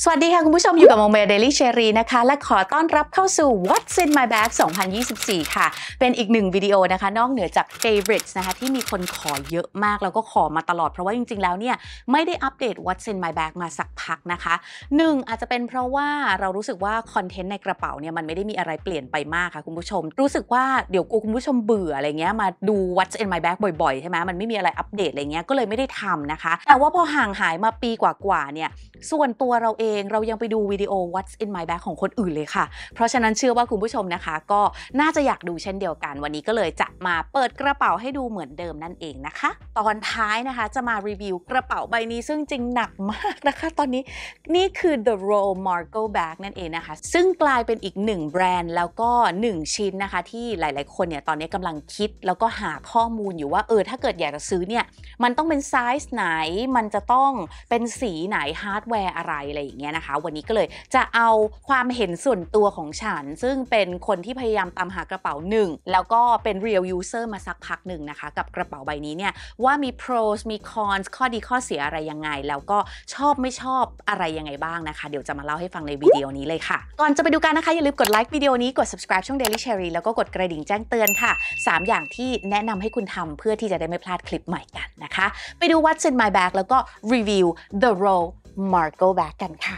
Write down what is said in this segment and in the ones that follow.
สวัสดีค่ะ คุณผู้ชมอยู่กับโมเมเดลี่เชอรีนะคะ และขอต้อนรับเข้าสู่ What's in my bag 2024 ค่ะ เป็นอีกหนึ่งวิดีโอนะคะ นอกเหนือจาก favorites นะคะ ที่มีคนขอเยอะมากแล้วก็ขอมาตลอด เพราะว่าจริง ๆ แล้วเนี่ย ไม่ได้อัปเดต What's in my bag มาสักพักนะคะหนึ่งอาจจะเป็นเพราะว่าเรารู้สึกว่าคอนเทนต์ในกระเป๋าเนี่ยมันไม่ได้มีอะไรเปลี่ยนไปมากค่ะคุณผู้ชม รู้สึกว่าเดี๋ยวกูคุณผู้ชมเบื่ออะไรเงี้ยมาดู What's in my bag บ่อยๆใช่ไหมมันไม่มีอะไรอัปเดตอะไรเงี้ยก็เลยไม่ได้ทำนะคะ แต่ว่าพอห่างหายมาปีกว่าๆเนี่ยส่วนตัวเราเองเรายังไปดูวิดีโอ What's in my bag ของคนอื่นเลยค่ะ เพราะฉะนั้นเชื่อว่าคุณผู้ชมนะคะ ก็น่าจะอยากดูเช่นเดียวกัน วันนี้ก็เลยจะมาเปิดกระเป๋าให้ดูเหมือนเดิมนั่นเองนะคะ ตอนท้ายนะคะจะมารีวิวกระเป๋าใบนี้ซึ่งจริงหนักมากนะคะตอนนี้นี่คือ the Royal m a r c o bag นั่นเองนะคะ ซึ่งกลายเป็นอีกหนึ่งแบรนด์แล้วก็ 1 ชิ้นนะคะ ที่หลายๆ คนเนี่ยตอนนี้กำลังคิด แล้วก็หาข้อมูลอยู่ว่าเออถ้าเกิดอยากจะซื้อเนี่ยมันต้องเป็นไซส์ไหน มันจะต้องเป็นสีไหนฮาร์ดแวร์อะไรอะไรางเงี้ยนะคะวันนี้ก็เลยจะเอาความเห็นส่วนตัวของฉัน ซึ่งเป็นคนที่พยายามตามหากระเป๋าหนึ่งแล้วก็เป็น real user มาสักพักหนึ่งนะคะ กับกระเป๋าใบนี้เนี่ยว่ามี pros มี cons ข้อดีข้อเสียอะไรยังไงแล้วก็ชอบไม่ชอบอะไรยังไงบ้างนะคะเดี๋ยวจะมาเล่าให้ฟังในวิดีโอนี้เลยค่ะ ก่อนจะไปดูกันนะคะอย่าลืมกดไลค์วิดีโอนี้กด subscribe ช่อง Daily Cherry แล้วก็กดกระดิ่งแจ้งเตือนค่ะ 3 อย่างที่แนะนำให้คุณทำเพื่อที่จะได้ไม่พลาดคลิปใหม่กันนะคะไปดู What's in my bag แล้วก็ review the role Marco bạn cảnh khả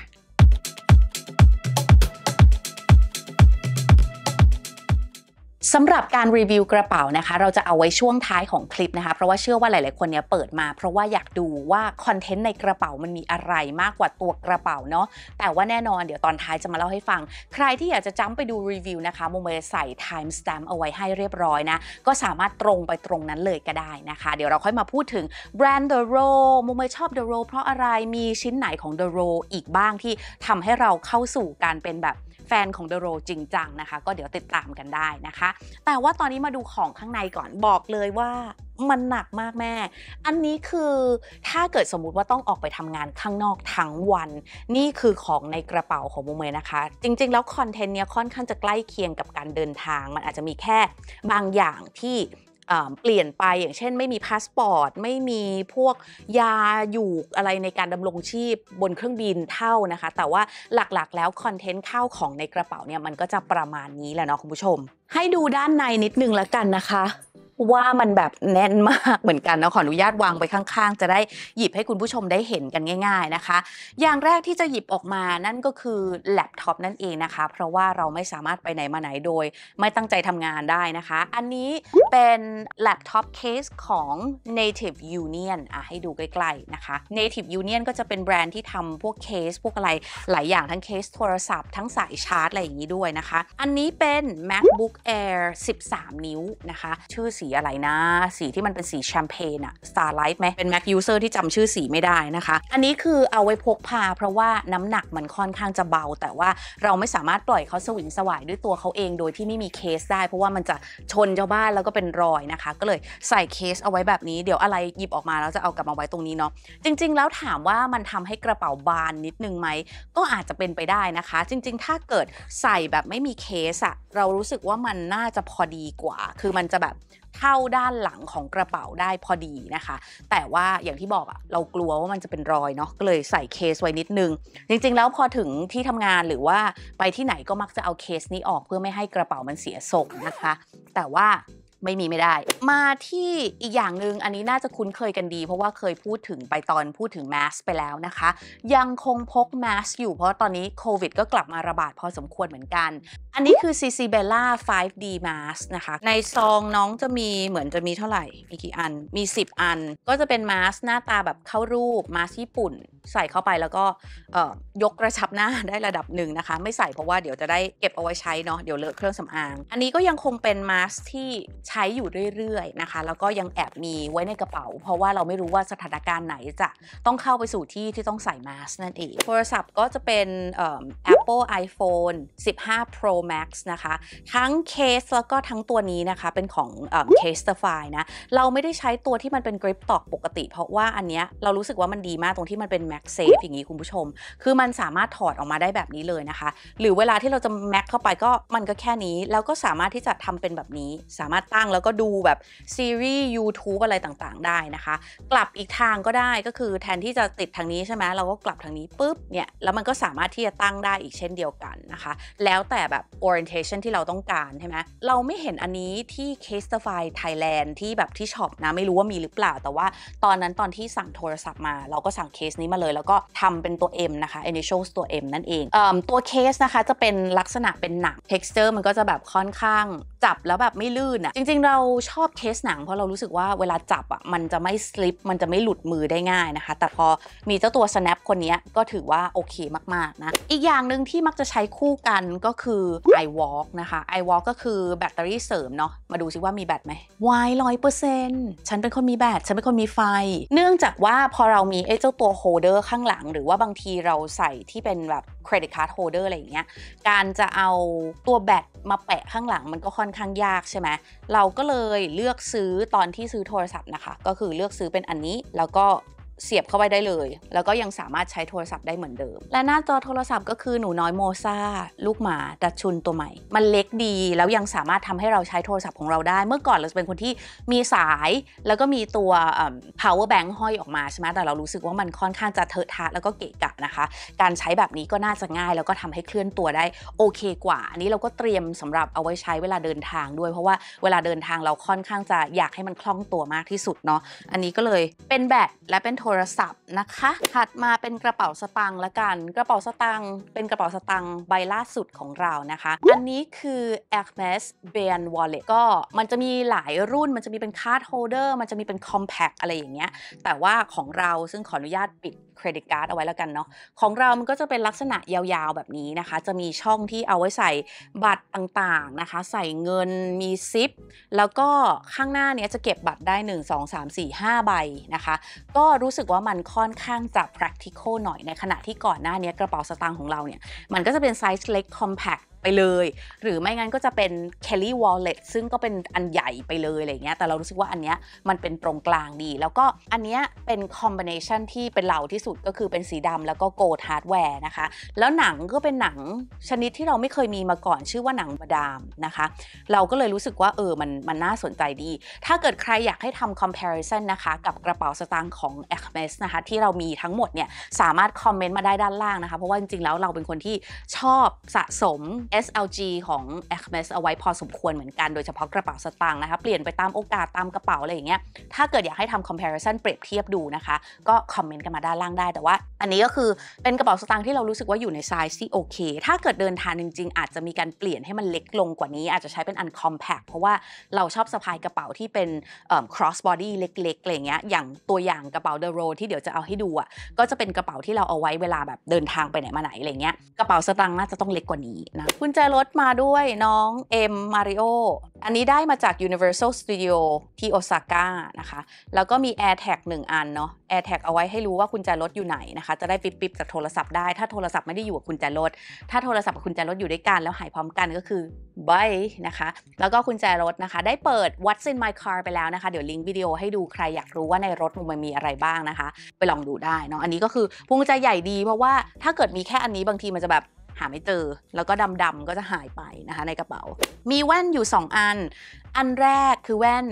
สำหรับการรีวิวกระเป๋านะคะเราจะเอาไว้ช่วงท้ายของคลิปนะคะเพราะว่าเชื่อว่าหลาย ๆคนเนี่ยเปิดมาเพราะว่าอยากดูว่าคอนเทนต์ในกระเป๋ามันมีอะไรมากกว่าตัวกระเป๋าเนาะแต่ว่าแน่นอนเดี๋ยวตอนท้ายจะมาเล่าให้ฟัง ใครที่อยากจะจ้ำไปดูรีวิวนะคะโมเมใส่ time stamp เอาไว้ให้เรียบร้อยนะก็สามารถตรงไปตรงนั้นเลยก็ได้นะคะ เดี๋ยวเราค่อยมาพูดถึงแบรนด์ The r o โมเมชอบ The r o เพราะอะไรมีชิ้นไหนของ The r o อีกบ้างที่ทำให้เราเข้าสู่การเป็นแบบแฟนของเดโรจริงจังนะคะ ก็เดี๋ยวติดตามกันได้นะคะ แต่ว่าตอนนี้มาดูของข้างในก่อนบอกเลยว่ามันหนักมากแม่ อันนี้คือถ้าเกิดสมมุติว่าต้องออกไปทำงานข้างนอกทั้งวัน นี่คือของในกระเป๋าของโมเมนะคะ จริงๆแล้วคอนเทนต์เนี้ยค่อนข้างจะใกล้เคียงกับการเดินทาง มันอาจจะมีแค่บางอย่างที่เปลี่ยนไปอย่างเช่นไม่มีพาสปอร์ต ไม่มีพวกยาอยู่อะไรในการดำรงชีพบนเครื่องบินเท่านะคะ แต่ว่าหลักๆ แล้วคอนเทนต์เข้าของในกระเป๋าเนี่ยมันก็จะประมาณนี้แหละเนาะคุณผู้ชม ให้ดูด้านในนิดนึงละกันนะคะว่ามันแบบแน่นมากเหมือนกันนะขออนุญาตวางไปข้างๆ จะได้หยิบให้คุณผู้ชมได้เห็นกันง่าย ๆนะคะ อย่างแรกที่จะหยิบออกมานั่นก็คือแล็ปท็อปนั่นเองนะคะ เพราะว่าเราไม่สามารถไปไหนมาไหนโดยไม่ตั้งใจทำงานได้นะคะ อันนี้เป็นแล็ปท็อปเคสของ Native Union อ่ะให้ดูใกล้ๆนะคะ Native Union ก็จะเป็นแบรนด์ที่ทำพวกเคสพวกอะไร หลายอย่างทั้งเคสโทรศัพท์ทั้งสายชาร์จอะไรอย่างนี้ด้วยนะคะ อันนี้เป็น MacBook Air 13 นิ้วนะคะชื่อสีสีอะไรนะ สีที่มันเป็นสีแชมเปญอะสตาร์ไลท์ไหมเป็น Mac User ที่จำชื่อสีไม่ได้นะคะ อันนี้คือเอาไว้พกพาเพราะว่าน้ำหนักมันค่อนข้างจะเบา แต่ว่าเราไม่สามารถปล่อยเขาสวิงสวาย ด้วยตัวเขาเองโดยที่ไม่มีเคสได้ เพราะว่ามันจะชนเจ้าบ้านแล้วก็เป็นรอยนะคะ ก็เลยใส่เคสเอาไว้แบบนี้เดี๋ยวอะไรหยิบออกมา แล้วจะเอากลับมาไว้ตรงนี้เนาะจริง ๆ แล้วถามว่ามันทำให้กระเป๋าบานนิดนึงไหมก็อาจจะเป็นไปได้นะคะ จริง ๆ ถ้าเกิดใส่แบบไม่มีเคสอะเรารู้สึกว่ามันน่าจะพอดีกว่า คือมันจะแบบเข้าด้านหลังของกระเป๋าได้พอดีนะคะ แต่ว่าอย่างที่บอกอะเรากลัวว่ามันจะเป็นรอยเนาะก็เลยใส่เคสไว้ นิดนึง จริงๆแล้วพอถึงที่ทำงานหรือว่าไปที่ไหนก็มักจะเอาเคสนี้ออกเพื่อไม่ให้กระเป๋ามันเสียทรงนะคะ แต่ว่าไม่มีไม่ได้ มาที่อีกอย่างหนึ่งอันนี้น่าจะคุ้นเคยกันดี เพราะว่าเคยพูดถึงไปตอนพูดถึงแมสไปแล้วนะคะ ยังคงพกแมสอยู่เพราะตอนนี้โควิด ก็กลับมาระบาดพอสมควรเหมือนกัน อันนี้คือ CC Bella 5D Mask นะคะ ในซองน้องจะมีเหมือนจะมีเท่าไหร่มีกี่อันมี 10 อันก็จะเป็นมาสหน้าตาแบบเข้ารูปมาสญี่ปุ่นใส่เข้าไปแล้วก็ยกกระชับหน้าได้ระดับหนึ่งนะคะไม่ใส่เพราะว่าเดี๋ยวจะได้เก็บเอาไว้ใช้เนาะเดี๋ยวเลอะเครื่องสำอาง อันนี้ก็ยังคงเป็นมาสที่ใช้อยู่เรื่อยๆ นะคะ แล้วก็ยังแอบมีไว้ในกระเป๋า เพราะว่าเราไม่รู้ว่าสถานการณ์ไหนจะต้องเข้าไปสู่ที่ที่ต้องใส่มาสนั่นเองโทรศัพท์ก็จะเป็น Apple iPhone 15 Pro Max นะคะ ทั้งเคสแล้วก็ทั้งตัวนี้นะคะเป็นของเคสเต์ไฟนะ เราไม่ได้ใช้ตัวที่มันเป็นกริปตอกปกติเพราะว่าอันเนี้ยเรารู้สึกว่ามันดีมากตรงที่มันเป็น Max Safe อย่างนี้คุณผู้ชม คือมันสามารถถอดออกมาได้แบบนี้เลยนะคะ หรือเวลาที่เราจะแม็กเข้าไปก็มันก็แค่นี้แล้วก็สามารถที่จะทำเป็นแบบนี้ สามารถั้งแล้วก็ดูแบบซีรีส์ YouTube อะไรต่างๆได้นะคะ กลับอีกทางก็ได้ก็คือแทนที่จะติดทางนี้ใช่ไหมเราก็กลับทางนี้ปุ๊บเนี่ย แล้วมันก็สามารถที่จะตั้งได้อีกเช่นเดียวกันนะคะ แล้วแต่แบบ orientation ที่เราต้องการใช่ไหมเราไม่เห็นอันนี้ที่ Casetify Thailand ที่แบบที่ช็อปนะ ไม่รู้ว่ามีหรือเปล่าแต่ว่า ตอนนั้นตอนที่สั่งโทรศัพท์มา เราก็สั่งเคสนี้มาเลย แล้วก็ทำเป็นตัว M นะคะ initials ตัว M นั่นเองเอ่อตัวเคสนะคะจะเป็นลักษณะเป็นหนัง texture มันก็จะแบบค่อนข้างจับแล้วแบบไม่ลื่นอะ่ะ จริงๆเราชอบเคสหนังเพราะเรารู้สึกว่าเวลาจับอะ่ะ มันจะไม่สลิปมันจะไม่หลุดมือได้ง่ายนะคะ แต่พอมีเจ้าตัว snap คนนี้ก็ถือว่าโอเคมาก ๆ นะ อีกอย่างหนึ่งที่มักจะใช้คู่กันก็คือ iWalk นะคะ iWalk ก็คือแบตเตอรี่เสริมเนาะมาดูซิว่ามีแบตไหมวายร้อยเปอร์เซ็นต์ฉันเป็นคนมีแบต ฉันเป็นคนมีไฟ เนื่องจากว่าพอเรามีไอ้เจ้าตัวโฮเดอร์ข้างหลัง หรือว่าบางทีเราใส่ที่เป็นแบบเครดิตการ์ดโฮเดอร์อะไรอย่างเงี้ยการจะเอาตัวแบตมาแปะข้างหลัง มันก็ค่อนข้างยากใช่ไหม เราก็เลยเลือกซื้อตอนที่ซื้อโทรศัพท์นะคะ ก็คือเลือกซื้อเป็นอันนี้แล้วก็เสียบเข้าไปได้เลย แล้วก็ยังสามารถใช้โทรศัพท์ได้เหมือนเดิม และหน้าจอโทรศัพท์ก็คือหนูน้อยโมซาลูกหมาดัชชุนตัวใหม่ มันเล็กดีแล้วยังสามารถทำให้เราใช้โทรศัพท์ของเราได้ เมื่อก่อนเราจะเป็นคนที่มีสาย แล้วก็มีตัว power bank ห้อยออกมา ใช่ไหมแต่เรารู้สึกว่ามันค่อนข้างจะเทอะทะแล้วก็เกะกะนะคะ การใช้แบบนี้ก็น่าจะง่ายแล้วก็ทำให้เคลื่อนตัวได้โอเคกว่าอันนี้เราก็เตรียมสำหรับเอาไว้ใช้เวลาเดินทางด้วย เพราะว่าเวลาเดินทางเราค่อนข้างจะอยากให้มันคล่องตัวมากที่สุดเนาะ อันนี้ก็เลยเป็นแบตและเป็นโทรศัพท์นะคะถัดมาเป็นกระเป๋าสตางค์ละกันกระเป๋าสตางค์เป็นกระเป๋าสตางค์ใบล่าสุดของเรานะคะอันนี้คือ Hermes b a n Wallet ก็มันจะมีหลายรุ่นมันจะมีเป็น card holder มันจะมีเป็น compact อะไรอย่างเงี้ยแต่ว่าของเราซึ่งขออนุญาตปิดเครดิตการ์ดเอาไว้แล้วกันเนาะของเรามันก็จะเป็นลักษณะยาวๆแบบนี้นะคะ จะมีช่องที่เอาไว้ใส่บัตรต่างๆนะคะ ใส่เงินมีซิป แล้วก็ข้างหน้าเนี้ยจะเก็บบัตรได้ 1 2 3 4 5ใบนะคะ ก็รู้้สึกว่ามันค่อนข้างจะ practical หน่อยในขณะที่ก่อนหน้านี้กระเป๋าสตางค์ของเราเนี่ย มันก็จะเป็นไซส์เล็ก compact ไปเลยหรือไม่งั้นก็จะเป็น Kelly Wallet ซึ่งก็เป็นอันใหญ่ไปเลยอะไรเงี้ย แต่เรารู้สึกว่าอันเนี้ยมันเป็นตรงกลางดี แล้วก็อันเนี้ยเป็นคอมบิเนชันที่เป็นเห่าที่สุดก็คือเป็นสีดำแล้วก็โกลด์ฮาร์ดแวร์นะคะแล้วหนังก็เป็นหนังชนิดที่เราไม่เคยมีมาก่อนชื่อว่าหนังบาดามนะคะ เราก็เลยรู้สึกว่าเออมันมันน่าสนใจดี ถ้าเกิดใครอยากให้ทำ comparison นะคะ กับกระเป๋าสตางค์ของ a c m มสนะคะที่เรามีทั้งหมดเนี่ยสามารถคอมเมนต์มาได้ด้านล่างนะคะ เพราะว่าจริงๆแล้วเราเป็นคนที่ชอบสะสม SLG ของ a c m e s เอาไว้พอสมควรเหมือนกันโดยเฉพาะกระเป๋าสตางค์นะคะเปลี่ยนไปตามโอกาสตามกระเป๋าอะไรอย่างเงี้ยถ้าเกิดอยากให้ทำ comparison เปรียบเทียบดูนะคะ ก็คอมเมนต์กันมาด้านล่างได้แต่ว่าอันนี้ก็คือเป็นกระเป๋าสตางค์ที่เรารู้สึกว่าอยู่ในไซส์ที่โอเค ถ้าเกิดเดินทางจริงๆ อาจจะมีการเปลี่ยนให้มันเล็กลงกว่านี้ อาจจะใช้เป็นอั c o m p a c t เพราะว่าเราชอบสะพายกระเป๋าที่เป็น cross body เล็กๆอะไรเงี้ยอย่างตัวอย่างกระเป๋า The Road ที่เดี๋ยวจะเอาให้ดูอ่ะก็จะเป็นกระเป๋าที่เราเอาไว้เวลาแบบเดินทางไปไหนมาไหนอะไรเงี้ยกระเป๋าสตางค์น่าจะต้องเล็กกว่านี้นะุญแจรถมาด้วยน้องเอ็มมาริโออันนี้ได้มาจาก Universal Studio ที่โอซาก้านะคะแล้วก็มี AirTag 1 อันเนาะ AirTag เอาไว้ให้รู้ว่าคุณแจรถอยู่ไหนนะคะจะได้ปิ๊บๆจากโทรศัพท์ได้ถ้าโทรศัพท์ไม่ได้อยู่กับคุณแจรถ ถ้าโทรศัพท์กับคุณแจรถอยู่ด้วยกันแล้วหายพร้อมกันก็คือบายนะคะ แล้วก็คุณแจรถนะคะ ได้เปิด What's in my car ไปแล้วนะคะ เดี๋ยวลิงก์วิดีโอให้ดูใครอยากรู้ว่าในรถมันมีอะไรบ้างนะคะ ไปลองดูได้เนาะอันนี้ก็คือพวงใจใหญ่ดีเพราะว่าถ้าเกิดมีแค่อันนี้บางทีมันจะแบบหาไม่เจอแล้วก็ดำๆ ก็จะหายไปนะคะในกระเป๋า มีแว่นอยู่ 2 อัน อันแรกคือแว่น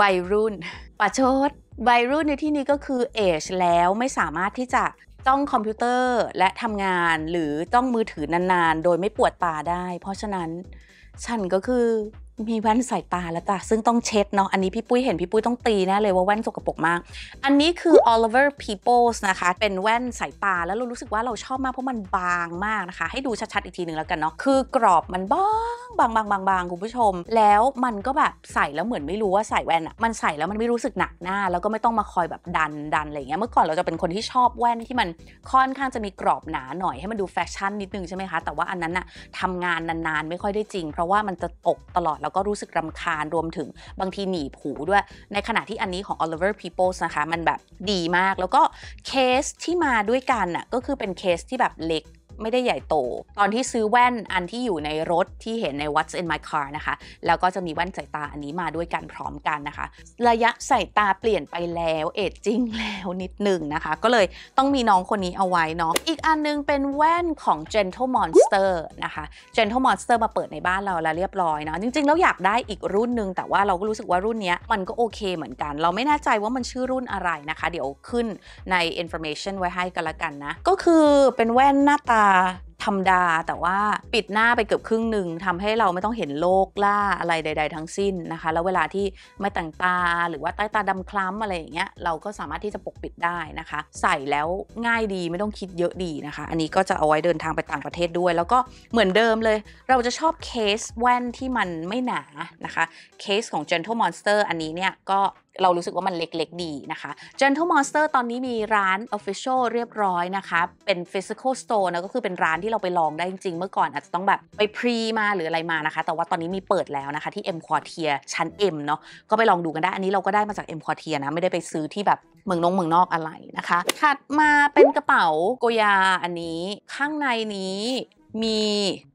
วัยรุ่นปะชดวัยรุ่นในที่นี้ก็คือเอชแล้วไม่สามารถที่จะต้องคอมพิวเตอร์และทำงานหรือต้องมือถือนานๆ โดยไม่ปวดตาได้ เพราะฉะนั้นฉันก็คือมีแว่นสายตาแล้วจ้ะซึ่งต้องเช็ดเนาะอันนี้พี่ปุ้ยเห็น พี่ปุ้ยต้องตีแน่เลยว่าแว่นสกปรกมาก อันนี้คือ Oliver Peoples นะคะ เป็นแว่นสายตาแล้วเรารู้สึกว่าเราชอบมากเพราะมันบางมากนะคะ ให้ดูชัดๆอีกทีหนึ่งแล้วกันเนาะคือ กรอบมันบางบางบางบางบางคุณผู้ชม แล้วมันก็แบบใส่แล้วเหมือนไม่รู้ว่าใส่แว่นอะมันใส่แล้วมันไม่รู้สึกหนักหน้า แล้วก็ไม่ต้องมาคอยแบบดันดันอะไรเงี้ยเมื่อก่อนเราจะเป็นคนที่ชอบแว่นที่มันค่อนข้างจะมีกรอบหนาหน่อยให้มันดูแฟชั่นนิดนึงใช่ไหมคะแต่ว่าอันนั้นอะทำงานนานๆ ไม่ค่อยได้จริง เพราะว่ามันจะตกตลอดแล้วก็รู้สึกรำคาญรวมถึงบางทีหนีผหูด้วย ในขณะที่อันนี้ของ Oliver Peoples นะคะ มันแบบดีมาก แล้วก็เคสที่มาด้วยกันน่ะก็คือเป็นเคสที่แบบเล็กไม่ได้ใหญ่โต ตอนที่ซื้อแว่นอันที่อยู่ในรถที่เห็นใน What's in my car นะคะ แล้วก็จะมีแว่นสายตาอันนี้มาด้วยกันพร้อมกันนะคะ ระยะสายตาเปลี่ยนไปแล้ว เอจจิ้งแล้วนิดหนึ่งนะคะ ก็เลยต้องมีน้องคนนี้เอาไว้เนาะ อีกอันนึงเป็นแว่นของ Gentle Monster นะคะ Gentle Monster มาเปิดในบ้านเราแล้วเรียบร้อยเนาะจริงๆ แล้วอยากได้อีกรุ่นหนึ่งแต่ว่าเราก็รู้สึกว่ารุ่นนี้มันก็โอเคเหมือนกัน เราไม่แน่ใจว่ามันชื่อรุ่นอะไรนะคะ เดี๋ยวขึ้นใน information ไว้ให้กันละกันนะ ก็คือเป็นแว่นหน้าตา Tchau! ธรรมดาแต่ว่าปิดหน้าไปเกือบครึ่งหนึ่งทำให้เราไม่ต้องเห็นโลกล่าอะไรใด ๆ ทั้งสิ้นนะคะ แล้วเวลาที่ไม่แต่งตา หรือว่าใต้ตาดำคล้ำอะไรอย่างเงี้ยเราก็สามารถที่จะปกปิดได้นะคะ ใส่แล้วง่ายดีไม่ต้องคิดเยอะดีนะคะ อันนี้ก็จะเอาไว้เดินทางไปต่างประเทศด้วย แล้วก็เหมือนเดิมเลย เราจะชอบเคสแว่นที่มันไม่หนานะคะเคสของ Gentle Monster อันนี้เนี่ยก็เรารู้สึกว่ามันเล็ก ๆ ดีนะคะ Gentle Monster ตอนนี้มีร้าน Official เรียบร้อยนะคะ เป็น Physical Store นะก็คือเป็นร้านที่เราไปลองได้จริงๆ เมื่อก่อนอาจจะต้องแบบไปพรีมาหรืออะไรมานะคะ แต่ว่าตอนนี้มีเปิดแล้วนะคะที่ M Quartier ชั้น M เนาะก็ไปลองดูกันได้ อันนี้เราก็ได้มาจาก M Quartier นะ ไม่ได้ไปซื้อที่แบบเมืองนงเมืองนอกอะไรนะคะ ถัดมาเป็นกระเป๋าโกยาอันนี้ ข้างในนี้มี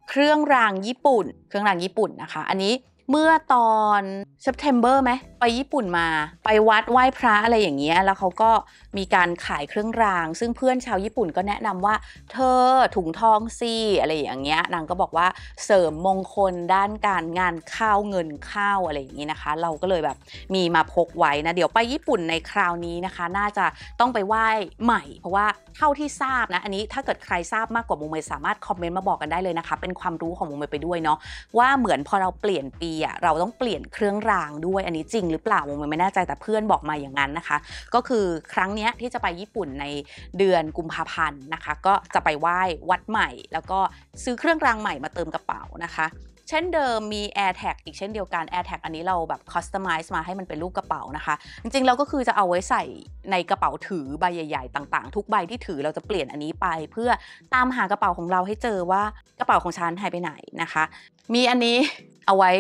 เครื่องรางญี่ปุ่น เครื่องรางญี่ปุ่นนะคะ อันนี้เมื่อตอนเซปเทมเบอร์ไหมไปญี่ปุ่นมาไปวัดไหว้พระอะไรอย่างเงี้ยแล้วเขาก็มีการขายเครื่องราง ซึ่งเพื่อนชาวญี่ปุ่นก็แนะนำว่าเธอถุงทองซี่อะไรอย่างเงี้ยนางก็บอกว่าเสริมมงคลด้านการงานข้าวเงินข้าวอะไรอย่างงี้นะคะ เราก็เลยแบบมีมาพกไว้นะเดี๋ยวไปญี่ปุ่นในคราวนี้นะคะ น่าจะต้องไปไหว้ใหม่ เพราะว่าเท่าที่ทราบนะอันนี้ถ้าเกิดใครทราบมากกว่ามุมเมยสามารถคอมเมนต์มาบอกกันได้เลยนะคะเป็นความรู้ของมุมเมยไปด้วยเนาะว่าเหมือนพอเราเปลี่ยนปีอ่ะเราต้องเปลี่ยนเครื่องรางด้วยอันนี้จริงหรือเปล่าวงไม่แน่ใจแต่เพื่อนบอกมาอย่างนั้นนะคะ ก็คือครั้งนี้ที่จะไปญี่ปุ่นในเดือนกุมภาพันธ์นะคะ ก็จะไปไหว้วัดใหม่แล้วก็ซื้อเครื่องรางใหม่มาเติมกระเป๋านะคะ เช่นเดิมมี Air Tag อีกเช่นเดียวกัน Air Tag อันนี้เราแบบค c สตอมไมซ์มาให้มันเป็นรูปกระเป๋านะคะ จริงๆเราก็คือจะเอาไว้ใส่ในกระเป๋าถือใบ ใหญ่ๆต่างๆ ทุกใบที่ถือเราจะเปลี่ยนอันนี้ไป เพื่อตามหากระเป๋าของเราให้เจอว่ากระเป๋าของฉันหายไปไหนนะคะ มีอันนี้เอาไว้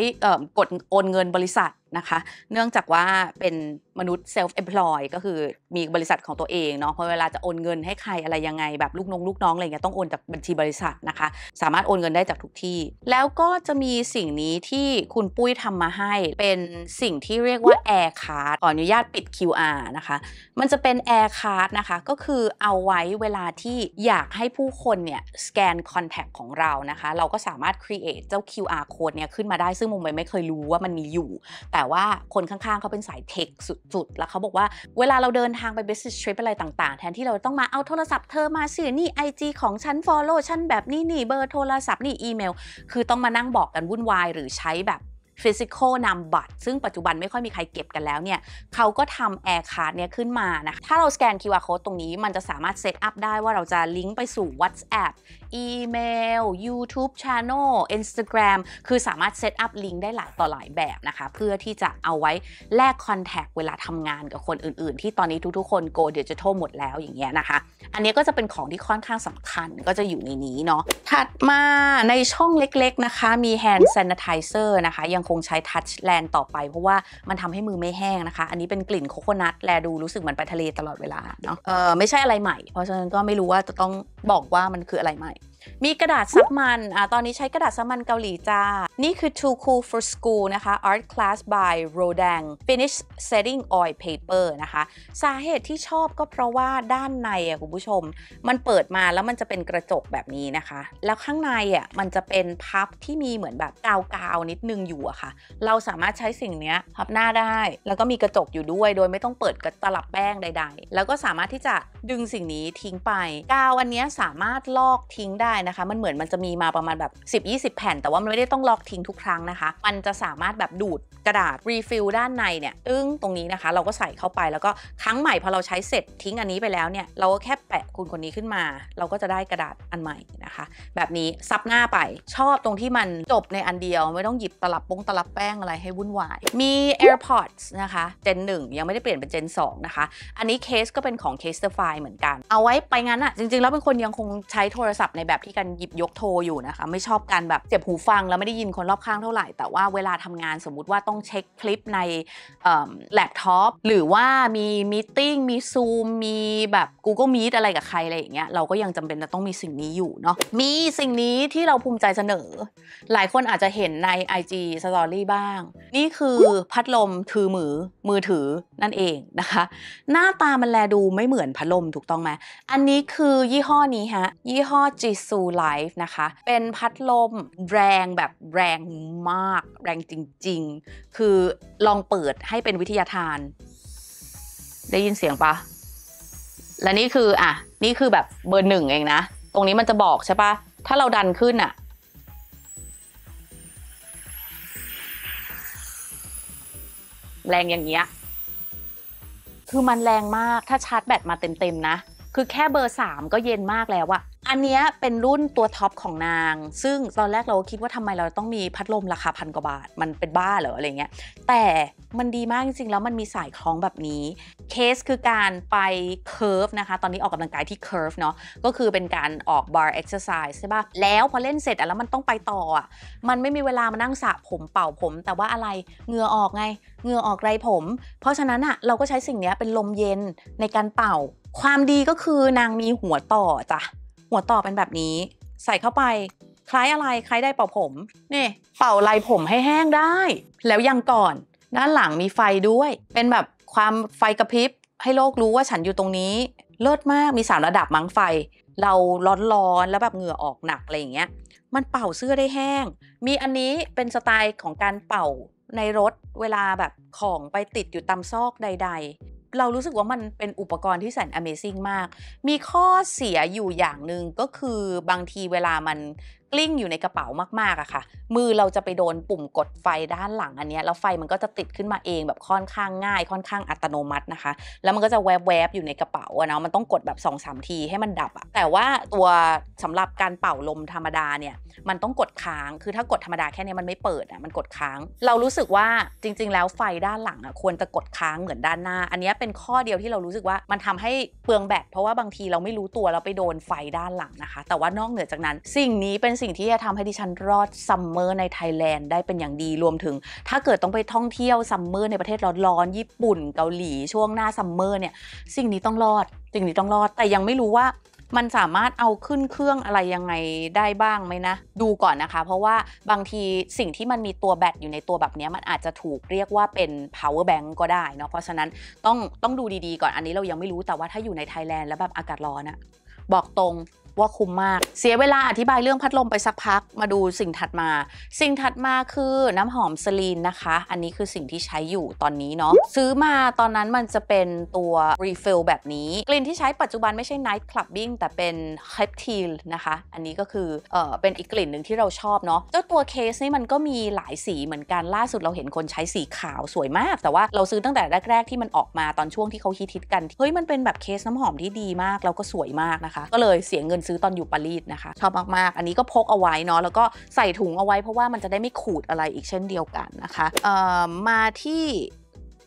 กดโอนเงินบริษัทนะคะเนื่องจากว่าเป็นมนุษย์เซลฟ์เอมพลอยก็คือมีบริษัทของตัวเองเนาะพอเวลาจะโอนเงินให้ใครอะไรยังไงแบบลูกน้องลูกน้องอะไรเงี้ยต้องโอนจากบัญชีบริษัทนะคะสามารถโอนเงินได้จากทุกที่ แล้วก็จะมีสิ่งนี้ที่คุณปุ้ยทำมาให้เป็นสิ่งที่เรียกว่าแอร์คาร์ดขออนุญาตปิด QR นะคะมันจะเป็นแอร์คาร์ดนะคะก็คือเอาไว้เวลาที่อยากให้ผู้คนเนี่ยสแกนคอนแทคของเรานะคะ เราก็สามารถ create เจ้า QR code เนี่ยขึ้นมาได้ซึ่งมุมไม่เคยรู้ว่ามันมีอยู่แต่แต่ว่าคนข้างๆเขาเป็นสายเทคสุดๆ แล้วเขาบอกว่า เวลาเราเดินทางไป business trip อะไรต่างๆ แทนที่เราต้องมาเอาโทรศัพท์เธอมาสื่อนี่ IG ของฉัน follow ฉันแบบนี้นี่เบอร์โทรศัพท์นี่อีเมลคือต้องมานั่งบอกกันวุ่นวายหรือใช้แบบ physical number ซึ่งปัจจุบันไม่ค่อยมีใครเก็บกันแล้วเนี่ย เขาก็ทำ air card เนี่ยขึ้นมานะถ้าเราสแกน QR code ตรงนี้มันจะสามารถเซตอัพได้ว่าเราจะลิงก์ไปสู่ WhatsApp อีเมล YouTube Channel Instagram คือสามารถเซตอัพลิงก์ได้หลายต่อหลายแบบนะคะ เพื่อที่จะเอาไว้แลกคอนแทคเวลาทำงานกับคนอื่นๆ ที่ตอนนี้ทุกๆคน go digital หมดแล้วอย่างเงี้ยนะคะ อันนี้ก็จะเป็นของที่ค่อนข้างสำคัญก็จะอยู่ในนี้เนาะถัดมาในช่องเล็กๆนะคะมี hand sanitizer นะคะยังคงใช้ทัชแลนด์ต่อไปเพราะว่ามันทำให้มือไม่แห้งนะคะ อันนี้เป็นกลิ่นโคโคนัทแลดูรู้สึกเหมือนไปทะเลตลอดเวลาเนาะเออไม่ใช่อะไรใหม่เพราะฉะนั้นก็ไม่รู้ว่าจะต้องบอกว่ามันคืออะไรใหม่มีกระดาษซับมันอ่าตอนนี้ใช้กระดาษซับมันเกาหลีจ้า นี่คือ Too Cool for School นะคะ Art Class by r o d a n Finish Setting Oil Paper นะคะ สาเหตุที่ชอบก็เพราะว่าด้านในอ่ะคุณผู้ชม มันเปิดมาแล้วมันจะเป็นกระจกแบบนี้นะคะ แล้วข้างในอ่ะมันจะเป็นพับที่มีเหมือนแบบกาวกาวนิดนึงอยู่อะค่ะ เราสามารถใช้สิ่งนี้พับหน้าได้แล้วก็มีกระจกอยู่ด้วย โดยไม่ต้องเปิดกระตลับแป้งใด ๆ แล้วก็สามารถที่จะดึงสิ่งนี้ทิ้งไป กาวอันนี้สามารถลอกทิ้งได้นะคะมันเหมือนมันจะมีมาประมาณแบบ 10-20 แผ่น แต่ว่ามันไม่ได้ต้องล็อกทิ้งทุกครั้งนะคะ มันจะสามารถแบบดูดกระดาษรีฟิลด้านในเนี่ยตึ้งตรงนี้นะคะ เราก็ใส่เข้าไปแล้วก็ครั้งใหม่พอเราใช้เสร็จทิ้งอันนี้ไปแล้วเนี่ยเราก็แค่แปะคุณคนนี้ขึ้นมา เราก็จะได้กระดาษอันใหม่นะคะ แบบนี้ซับหน้าไปชอบตรงที่มันจบในอันเดียวไม่ต้องหยิบตลับปงตลับแป้งอะไรให้วุ่นวายมี AirPods นะคะเจน1ยังไม่ได้เปลี่ยนเป็นเจน2นะคะอันนี้เคสก็เป็นของ c a s e i f y เหมือนกัน เอาไว้ไปงั้นอะจริงๆแล้วเป็นคนยังคงใช้โทรศัพท์ในแบบบบที่กันหยิบยกโทรอยู่นะคะ ไม่ชอบการแบบเจ็บหูฟังแล้วไม่ได้ยินคนรอบข้างเท่าไหร่แต่ว่าเวลาทำงานสมมุติว่าต้องเช็คคลิปในแล็ปท็อป หรือว่ามีมีติ้งมีซูมมีแบบ Google Meet อะไรกับใครอะไรอย่างเงี้ยเราก็ยังจำเป็นจะต้องมีสิ่งนี้อยู่เนาะมีสิ่งนี้ที่เราภูมิใจเสนอ หลายคนอาจจะเห็นใน IG Story บ้าง นี่คือพัดลมถือมือมือถือนั่นเองนะคะหน้าตามันแลดูไม่เหมือนพัดลมถูกต้องไหมอันนี้คือยี่ห้อนี้ฮะยี่ห้อ g s ซูไลฟ์นะคะ เป็นพัดลมแรงแบบแรงมากแรงจริงๆ คือลองเปิดให้เป็นวิทยาทาน ได้ยินเสียงปะและนี่คืออ่ะ นี่คือแบบเบอร์หนึ่งเองนะ ตรงนี้มันจะบอกใช่ปะถ้าเราดันขึ้นอ่ะแรงอย่างเงี้ย คือมันแรงมากถ้าชาร์จแบตมาเต็มๆนะ คือแค่เบอร์สามก็เย็นมากแล้วอะอันนี้เป็นรุ่นตัวท็อปของนาง ซึ่งตอนแรกเราก็คิดว่าทำไมเราต้องมีพัดลมราคาพันกว่าบาท มันเป็นบ้าเหรออะไรเงี้ย แต่มันดีมากจริงๆแล้วมันมีสายคล้องแบบนี้ เคสคือการไปเคิร์ฟนะคะ ตอนนี้ออกกำลังกายที่เคิร์ฟเนาะ ก็คือเป็นการออกบาร์เอ็กซ์ไซส์ใช่ปะแล้วพอเล่นเสร็จอ่ะ แล้วมันต้องไปต่ออ่ะ มันไม่มีเวลามานั่งสระผมเป่าผม แต่ว่าอะไร เหงื่อออกไง เหงื่อออกไรผม เพราะฉะนั้นอ่ะ เราก็ใช้สิ่งนี้เป็นลมเย็นในการเป่า ความดีก็คือนางมีหัวต่อจ้ะหัวต่อเป็นแบบนี้ ใส่เข้าไปคล้ายอะไรคล้ายได้เป่าผมนี่เป่าลายผมให้แห้งได้ แล้วยังก่อนด้านหลังมีไฟด้วย เป็นแบบความไฟกระพริบให้โลกรู้ว่าฉันอยู่ตรงนี้เลิศมากมีสามระดับมั้งไฟ เราร้อนๆแล้วแบบเหงื่อออกหนักอะไรอย่างเงี้ยมันเป่าเสื้อได้แห้ง มีอันนี้เป็นสไตล์ของการเป่าในรถเวลาแบบของไปติดอยู่ตามซอกใดเรารู้สึกว่ามันเป็นอุปกรณ์ที่แสน Amazing มาก มีข้อเสียอยู่อย่างหนึ่งก็คือบางทีเวลามันกลิ้งอยู่ในกระเป๋ามากๆอะค่ะ มือเราจะไปโดนปุ่มกดไฟด้านหลังอันนี้แล้วไฟมันก็จะติดขึ้นมาเองแบบค่อนข้างง่ายค่อนข้างอัตโนมัตินะคะ แล้วมันก็จะแวบๆอยู่ในกระเป๋าเนาะมันต้องกดแบบ2อสทีให้มันดับอะแต่ว่าตัวสำหรับการเป่าลมธรรมดาเนี่ยมันต้องกดค้างคือถ้ากดธรรมดาแค่นี้มันไม่เปิดอะมันกดค้าง เรารู้สึกว่าจริง ๆ แล้วไฟด้านหลังอะควรจะกดค้างเหมือนด้านหน้า อันนี้เป็นข้อเดียวที่เรารู้สึกว่ามันทำให้เปลืองแบตเพราะว่าบางทีเราไม่รู้ตัวเราไปโดนไฟด้านหลังนะคะ แต่ว่านอกเหนือจากนั้น สิ่งนี้เป็นสิ่งที่จะทำให้ดิฉันรอดซัมเมอร์ในไทยแลนด์ได้เป็นอย่างดีรวมถึง ถ้าเกิดต้องไปท่องเที่ยวซัมเมอร์ในประเทศร้อนๆญี่ปุ่นเกาหลีช่วงหน้าซัมเมอร์เนี่ยสิ่งนี้ต้องรอดสิ่งนี้ต้องรอดแต่ยังไม่รู้ว่ามันสามารถเอาขึ้นเครื่องอะไรยังไงได้บ้างไหมนะ ดูก่อนนะคะ เพราะว่าบางทีสิ่งที่มันมีตัวแบตอยู่ในตัวแบบนี้มันอาจจะถูกเรียกว่าเป็น power bank ก็ได้เนาะเพราะฉะนั้นต้องต้องดูดีๆก่อนอันนี้เรายังไม่รู้แต่ว่าถ้าอยู่ในไทยแลนด์แล้วแบบอากาศร้อนอะบอกตรงว่าคุ้มมาก เสียเวลาอธิบายเรื่องพัดลมไปสักพัก มาดูสิ่งถัดมา สิ่งถัดมาคือน้ำหอมสลีนนะคะ อันนี้คือสิ่งที่ใช้อยู่ตอนนี้เนาะ ซื้อมาตอนนั้นมันจะเป็นตัวรีฟิลแบบนี้ กลิ่นที่ใช้ปัจจุบันไม่ใช่ night clubbing แต่เป็น c ฮ e p t ล l นะคะ อันนี้ก็คือเออเป็นอีกกลิ่นหนึ่งที่เราชอบเนาะ เจ้าตัวเคสนี่มันก็มีหลายสีเหมือนกัน ล่าสุดเราเห็นคนใช้สีขาวสวยมาก แต่ว่าเราซื้อตั้งแต่แรกๆที่มันออกมาตอนช่วงที่เขาฮิตกัน เฮ้ยมันเป็นแบบเคสน้ำหอมที่ดีมากแล้วก็สวยมากนะคะ ก็เลยเสียเงินซื้อตอนอยู่ปารีสนะคะ ชอบมากๆ อันนี้ก็พกเอาไว้เนาะแล้วก็ใส่ถุงเอาไว้เพราะว่ามันจะได้ไม่ขูดอะไรอีกเช่นเดียวกันนะคะมาที่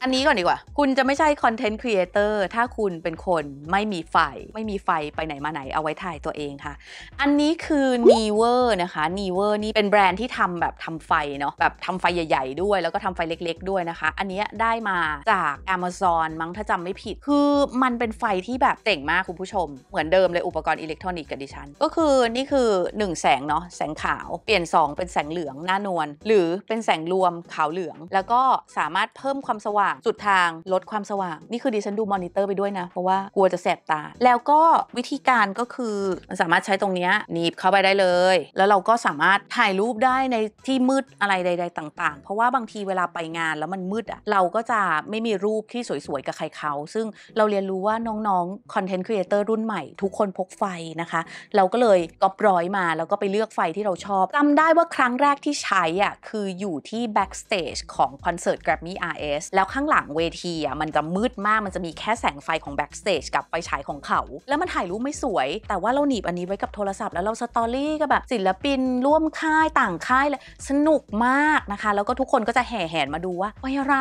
อันนี้ก่อนดีกว่าคุณจะไม่ใช่คอนเทนต์ครีเอเตอร์ถ้าคุณเป็นคนไม่มีไฟไม่มีไฟไปไหนมาไหนเอาไว้ถ่ายตัวเองค่ะ อันนี้คือ n e อ e r นะคะ n e อ e r นี่เป็นแบรนด์ที่ทำแบบทำไฟเนาะ แบบทำไฟใหญ่ๆด้วยแล้วก็ทำไฟเล็กๆด้วยนะคะ อันนี้ได้มาจาก Amazon มั้งถ้าจำไม่ผิด คือมันเป็นไฟที่แบบเต่งมากคุณผู้ชม เหมือนเดิมเลย อุปกรณ์อิเล็กทรอนิกส์กับดิฉันก็คือนี่คือ 1 แสงเนาะแสงขาวเปลี่ยน 2 เป็นแสงเหลืองหน้านวลหรือเป็นแสงรวมขาวเหลือง แล้วก็สามารถเพิ่มความสว่างางสุดทางลดความสว่าง นี่คือดิฉันดูมอนิเตอร์ไปด้วยนะ เพราะว่า กลัวจะแสบตา แล้วก็วิธีการก็คือมันสามารถใช้ตรงนี้หนีบเข้าไปได้เลย แล้วเราก็สามารถถ่ายรูปได้ในที่มืดอะไรใด ๆ ต่าง ๆ เพราะว่าบางทีเวลาไปงานแล้วมันมืดอะเราก็จะไม่มีรูปที่สวย ๆ กับใครเขา ซึ่งเราเรียนรู้ว่าน้องๆคอนเทนต์ครีเอเตอร์รุ่นใหม่ทุกคนพกไฟนะคะ เราก็เลยก๊อปร้อยมาแล้วก็ไปเลือกไฟที่เราชอบจำได้ว่าครั้งแรกที่ใช้อะคืออยู่ที่แบ็กสเตจของคอนเสิร์ตแกร่อาร์เอสแล้วข้างางหลังเวทีอ่ะมันจะมืดมากมันจะมีแค่แสงไฟของแบ็กสเตจกับไฟฉายของเขา แล้วมันถ่ายรูปไม่สวยแต่ว่าเราหนีบอันนี้ไว้กับโทรศัพท์แล้วเราสตอรี่กับแบบศิลปินร่วมค่ายต่างค่ายเลย สนุกมากนะคะแล้วก็ทุกคนก็จะแห่แห่มาดูว่าไปอะไร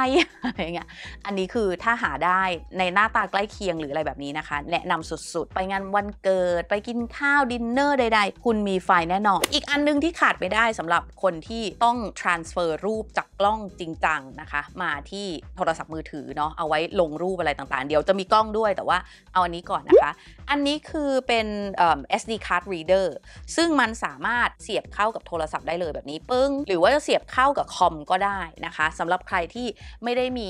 อะไรเงี้ยอันนี้คือถ้าหาได้ในหน้าตาใกล้เคียงหรืออะไรแบบนี้นะคะแนะนำสุดๆ ไปงานวันเกิดไปกินข้าวดินเนอร์ใด ๆ คุณมีไฟแน่นอนอีกอันนึงที่ขาดไม่ได้สำหรับคนที่ต้อง transfer รูปจากกล้องจริงจังนะคะมาที่โทรรศัพท์มือถือเนาะเอาไว้ลงรูปอะไรต่างๆ เดี๋ยวจะมีกล้องด้วยแต่ว่าเอาอันนี้ก่อนนะคะ อันนี้คือเป็น SD card reader ซึ่งมันสามารถเสียบเข้ากับโทรศัพท์ได้เลยแบบนี้ปึ้ง หรือว่าจะเสียบเข้ากับคอมก็ได้นะคะสำหรับใครที่ไม่ได้มี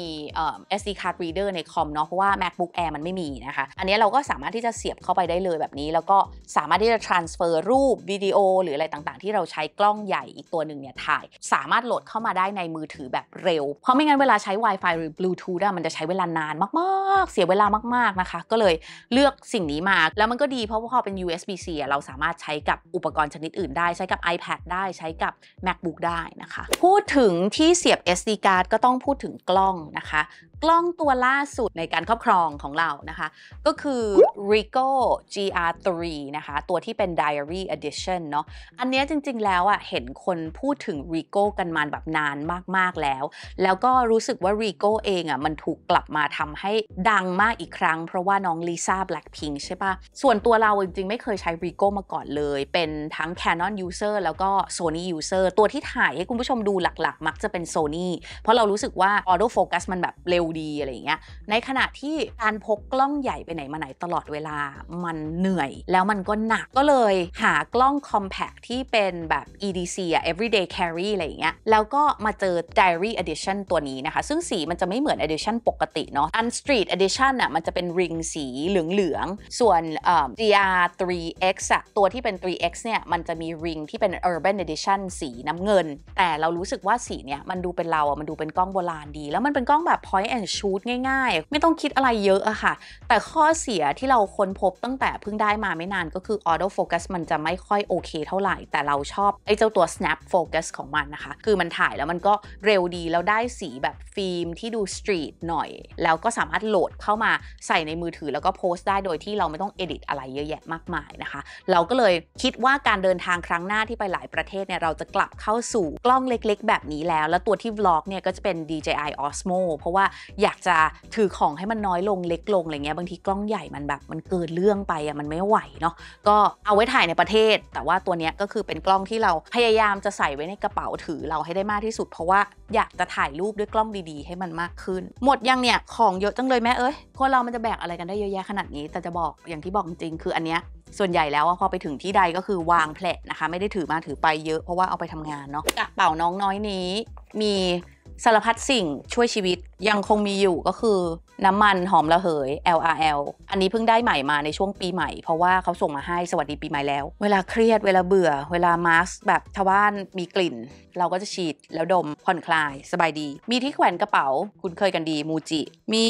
SD card reader ในคอมเนาะเพราะว่า MacBook Air มันไม่มีนะคะ อันนี้เราก็สามารถที่จะเสียบเข้าไปได้เลยแบบนี้ แล้วก็สามารถที่จะ transfer รูปวิดีโอหรืออะไรต่างๆที่เราใช้กล้องใหญ่อีกตัวหนึ่งเนี่ยถ่ายสามารถโหลดเข้ามาได้ในมือถือแบบเร็วเพราะไม่งั้นเวลาใช้ Wi-Fi รือบลูทูธมันจะใช้เวลานานมาก ๆ เสียเวลามาก ๆ นะคะ ก็เลยเลือกสิ่งนี้มา แล้วมันก็ดีเพราะว่าพอเป็น USB-C เราสามารถใช้กับอุปกรณ์ชนิดอื่นได้ ใช้กับ iPad ได้ใช้กับ MacBook ได้นะคะ พูดถึงที่เสียบ SD card ก็ต้องพูดถึงกล้องนะคะ กล้องตัวล่าสุดในการครอบครองของเรานะคะ ก็คือ r i c o GR3 นะคะ ตัวที่เป็น Diary Edition เนาะอันนี้จริงๆ แล้วอะเห็นคนพูดถึง r i c o กันมาแบบนานมากๆ แล้ว แล้วก็รู้สึกว่า r i c o เองอะ่ะมันถูกกลับมาทำให้ดังมากอีกครั้งเพราะว่าน้องลิซ่าแบล็คพิงใช่ปะส่วนตัวเราจริงๆไม่เคยใช้ร i โก้มาก่อนเลย เป็นทั้ง Canon User แล้วก็ Sony User ตัวที่ถ่ายให้คุณผู้ชมดูหลักๆ มักจะเป็น Sony เพราะเรารู้สึกว่าออโต้โฟกัสมันแบบเร็วดีอะไรอย่างเงี้ยในขณะที่การพกกล้องใหญ่ไปไหนมาไหนตลอดเวลามันเหนื่อยแล้วมันก็หนักก็เลยหากล้อง Compact ที่เป็นแบบ EDC อะ Everyday Carry อะไรอย่างเงี้ยแล้วก็มาเจอ Diary Edition ตัวนี้นะคะ ซึ่งสีมันจะไม่เหมือน edition ปกติเนาะอัน street edition น่ะมันจะเป็นริงสีเหลืองๆส่วน GR 3X อะตัวที่เป็น 3X เนี่ยมันจะมีริงที่เป็น urban edition สีน้ำเงิน แต่เรารู้สึกว่าสีเนี่ย มันดูเป็นเราอะมันดูเป็นกล้องโบราณดี แล้วมันเป็นกล้องแบบ point and shoot ง่ายๆ ไม่ต้องคิดอะไรเยอะอะค่ะ แต่ข้อเสียที่เราค้นพบตั้งแต่เพิ่งได้มาไม่นานก็คือ auto focus มันจะไม่ค่อยโอเค เท่าไหร่แต่เราชอบไอ้เจ้าตัว snap focus ของมันนะคะ คือมันถ่ายแล้วมันก็เร็วดีแล้วได้สีแบบฟิล์มที่ดูสตรีทหน่อยแล้วก็สามารถโหลดเข้ามาใส่ในมือถือแล้วก็โพสต์ได้โดยที่เราไม่ต้องเอดิตอะไรเยอะแยะมากมายนะคะ เราก็เลยคิดว่าการเดินทางครั้งหน้าที่ไปหลายประเทศเนี่ยเราจะกลับเข้าสู่กล้องเล็กๆแบบนี้แล้วแล้วตัวที่วล็อกเนี่ยก็จะเป็น DJI Osmo เพราะว่าอยากจะถือของให้มันน้อยลงเล็กลงอะไรเงี้ยบางทีกล้องใหญ่มันแบบมันเกินเรื่องไปอะมันไม่ไหวเนาะก็เอาไว้ถ่ายในประเทศ แต่ว่าตัวเนี้ยก็คือเป็นกล้องที่เราพยายามจะใส่ไว้ในกระเป๋าถือเราให้ได้มากที่สุดเพราะว่าอยากจะถ่ายรูปด้วยกล้องดีๆให้มันากขึ้นหมดยังเนี่ย ของเยอะจังเลยแม่เอ้ยคนเรามันจะแบกอะไรกันได้เยอะแยะขนาดนี้ แต่จะบอกอย่างที่บอกจริงคืออันเนี้ยส่วนใหญ่แล้วพอไปถึงที่ใดก็คือวางแผลนะคะ ไม่ได้ถือมาถือไปเยอะ เพราะว่าเอาไปทำงานเนาะกระเป๋าน้องน้อยนี้ มีสารพัดสิ่งช่วยชีวิตยังคงมีอยู่ก็คือน้ำมันหอมระเหย LRL อันนี้เพิ่งได้ใหม่มาในช่วงปีใหม่เพราะว่าเขาส่งมาให้สวัสดีปีใหม่แล้ว เวลาเครียดเวลาเบื่อเวลามาร์สแบบทว่านมีกลิ่น เราก็จะฉีดแล้วดมผ่อนคลายสบายดี มีที่แขวนกระเป๋า คุณเคยกันดี มูจิ มี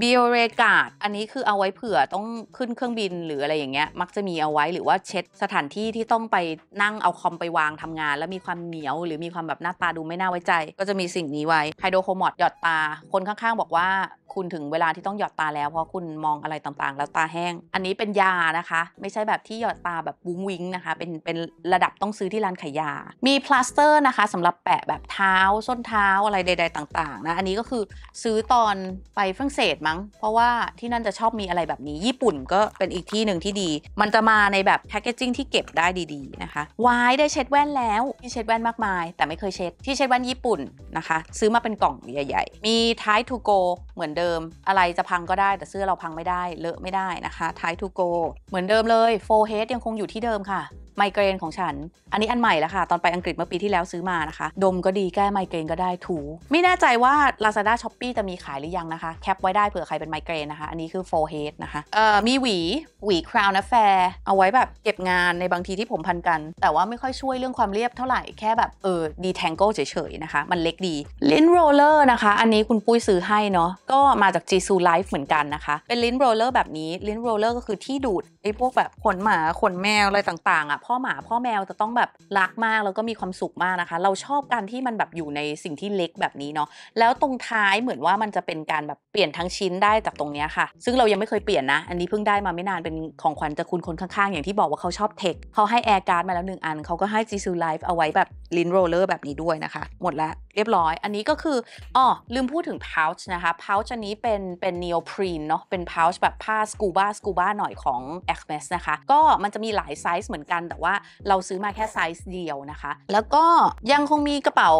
บิโอเรกาดอันนี้คือเอาไว้เผื่อต้องขึ้นเครื่องบินหรืออะไรอย่างเงี้ย มักจะมีเอาไว้หรือว่าเช็ดสถานที่ที่ต้องไปนั่งเอาคอมไปวางทำงาน แล้วมีความเหนียวหรือมีความแบบหน้าตาดูไม่น่าไว้ใจ ก็จะมีสิ่งนี้ไว้ไฮโดรโคมอดหยอดตาคนข้างๆ บอกว่าคุณถึงเวลาที่ต้องหยอดตาแล้วเพราะคุณมองอะไรต่างๆ แล้วตาแห้ง อันนี้เป็นยานะคะ ไม่ใช่แบบที่หยอดตาแบบวุ้งวิ้งนะคะ เป็นเป็นระดับต้องซื้อที่ร้านขายยามีพลาสเตอร์นะคะสำหรับแปะแบบเท้าส้นเท้าอะไรใด ๆ ต่าง ๆ นะอันนี้ก็คือซื้อตอนไปฝรั่งเศสมั้ง เพราะว่าที่นั่นจะชอบมีอะไรแบบนี้ญี่ปุ่นก็เป็นอีกที่หนึ่งที่ดี มันจะมาในแบบแพคเกจิ้งที่เก็บได้ดี ๆนะคะวายได้เช็ดแว่นแล้วที่เช็ดแว่นมากมาย แต่ไม่เคยเช็ดที่เช็ดแว่นญี่ปุ่นนะคะ ซื้อมาเป็นกล่องใหญ่ๆมีท้ายทูโกเหมือนเดิม อะไรจะพังก็ได้แต่เสื้อเราพังไม่ได้ เลอะไม่ได้นะคะ ท้ายทูโกเหมือนเดิมเลยโฟเฮดยังคงอยู่ที่เดิมค่ะไมเกรนของฉัน อันนี้อันใหม่แล้วค่ะ ตอนไปอังกฤษเมื่อปีที่แล้วซื้อมานะคะ ดมก็ดีแก้ไมเกรนก็ได้ถู ไม่แน่ใจว่า Lazada s h o p e e จะมีขายหรือยังนะคะ แคปไว้ได้เผื่อใครเป็นไมเกรนนะคะ อันนี้คือ forehead นะคะเอ่อมีหวี หวี crown affair เอาไว้แบบเก็บงานในบางทีที่ผมพันกัน แต่ว่าไม่ค่อยช่วยเรื่องความเรียบเท่าไหร่แค่แบบเออดีแทงโก้เฉยๆนะคะมันเล็กดีลิ้นโรลเลอร์นะคะอันนี้คุณปุ้ยซื้อให้เนาะก็มาจาก Jisoo Life เหมือนกันนะคะเป็นลิ้นโรลเลอร์แบบนี้ลิ้นโรลเลอร์ก็คือที่ดูดไอ้พวกแบบขนหมาขนแมวอะไรต่างๆอ่ะพ่อหมาพ่อแมวจะต้องแบบรักมากแล้วก็มีความสุขมากนะคะ เราชอบการที่มันแบบอยู่ในสิ่งที่เล็กแบบนี้เนาะแล้วตรงท้ายเหมือนว่ามันจะเป็นการแบบเปลี่ยนทั้งชิ้นได้ จากตรงนี้ค่ะ ซึ่งเรายังไม่เคยเปลี่ยนนะอันนี้เพิ่งได้มาไม่นานเป็นของขวัญจากคุณคนข้าง ๆ อย่างที่บอกว่าเขาชอบเทคเขาให้แอร์การ์ดมาแล้วหนึ่งอันเขาก็ให้จีซูไลฟ์เอาไว้แบบลิ้นโรลเลอร์แบบนี้ด้วยนะคะ หมดแล้วเรียบร้อย อันนี้ก็คืออ๋อลืมพูดถึงพาวช์นะคะพาวช์อันนี้เป็นเป็นเนโอพรีนเนาะเป็นพาวช์แบบผ้าสกูบ้าสกูบ้าหน่อยของ a c m e s นะคะก็มันจะมีหลายไซส์เหมือนกันแต่ว่าเราซื้อมาแค่ไซส์เดียวนะคะ แล้วก็ยังคงมีกระเป๋า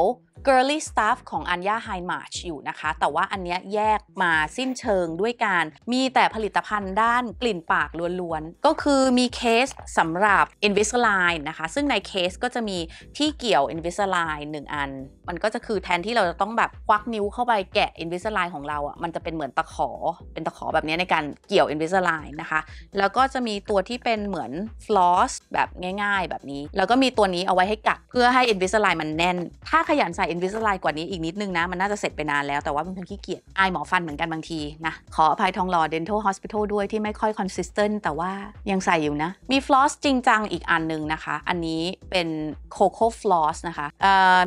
Girly Stuff ของ Anya High March อยู่นะคะ แต่ว่าอันนี้แยกมาสิ้นเชิงด้วยการมีแต่ผลิตภัณฑ์ด้านกลิ่นปากล้วนๆ ก็คือมีเคสสำหรับ Invisalign นะคะ ซึ่งในเคสก็จะมีที่เกี่ยว Invisalign 1อันมันก็จะคือแทนที่เราจะต้องแบบควักนิ้วเข้าไปแกะ Invisalign ของเราอะ่ะมันจะเป็นเหมือนตะขอเป็นตะขอแบบนี้ในการเกี่ยว Invisalign นะคะ แล้วก็จะมีตัวที่เป็นเหมือนฟลอสแบบง่าย ๆ แบบนี้ แล้วก็มีตัวนี้เอาไว้ให้กัดเพื่อให้ Invisalign มันแน่น ถ้าขยันใส่ Invisalign กว่านี้อีกนิดนึงนะ มันน่าจะเสร็จไปนานแล้ว แต่ว่าเป็นคนขี้เกียจอายหมอฟันเหมือนกันบางทีนะขออภัยทองหล่อ Dental Hospital ด้วยที่ไม่ค่อย consistent แต่ว่ายังใส่อยู่นะมีฟลอสจริงจังอีกอันนึงนะคะ อันนี้เป็น Coco Floss นะคะ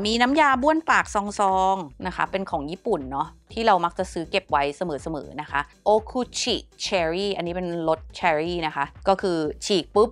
มีน้ายาบบ้วนปากซอง ๆ นะคะ เป็นของญี่ปุ่นเนาะที่เรามักจะซื้อเก็บไว้เสมอๆ นะคะโอคุชิเชอรี่อันนี้เป็นรสเชอรี่นะคะ ก็คือฉีกปุ๊บ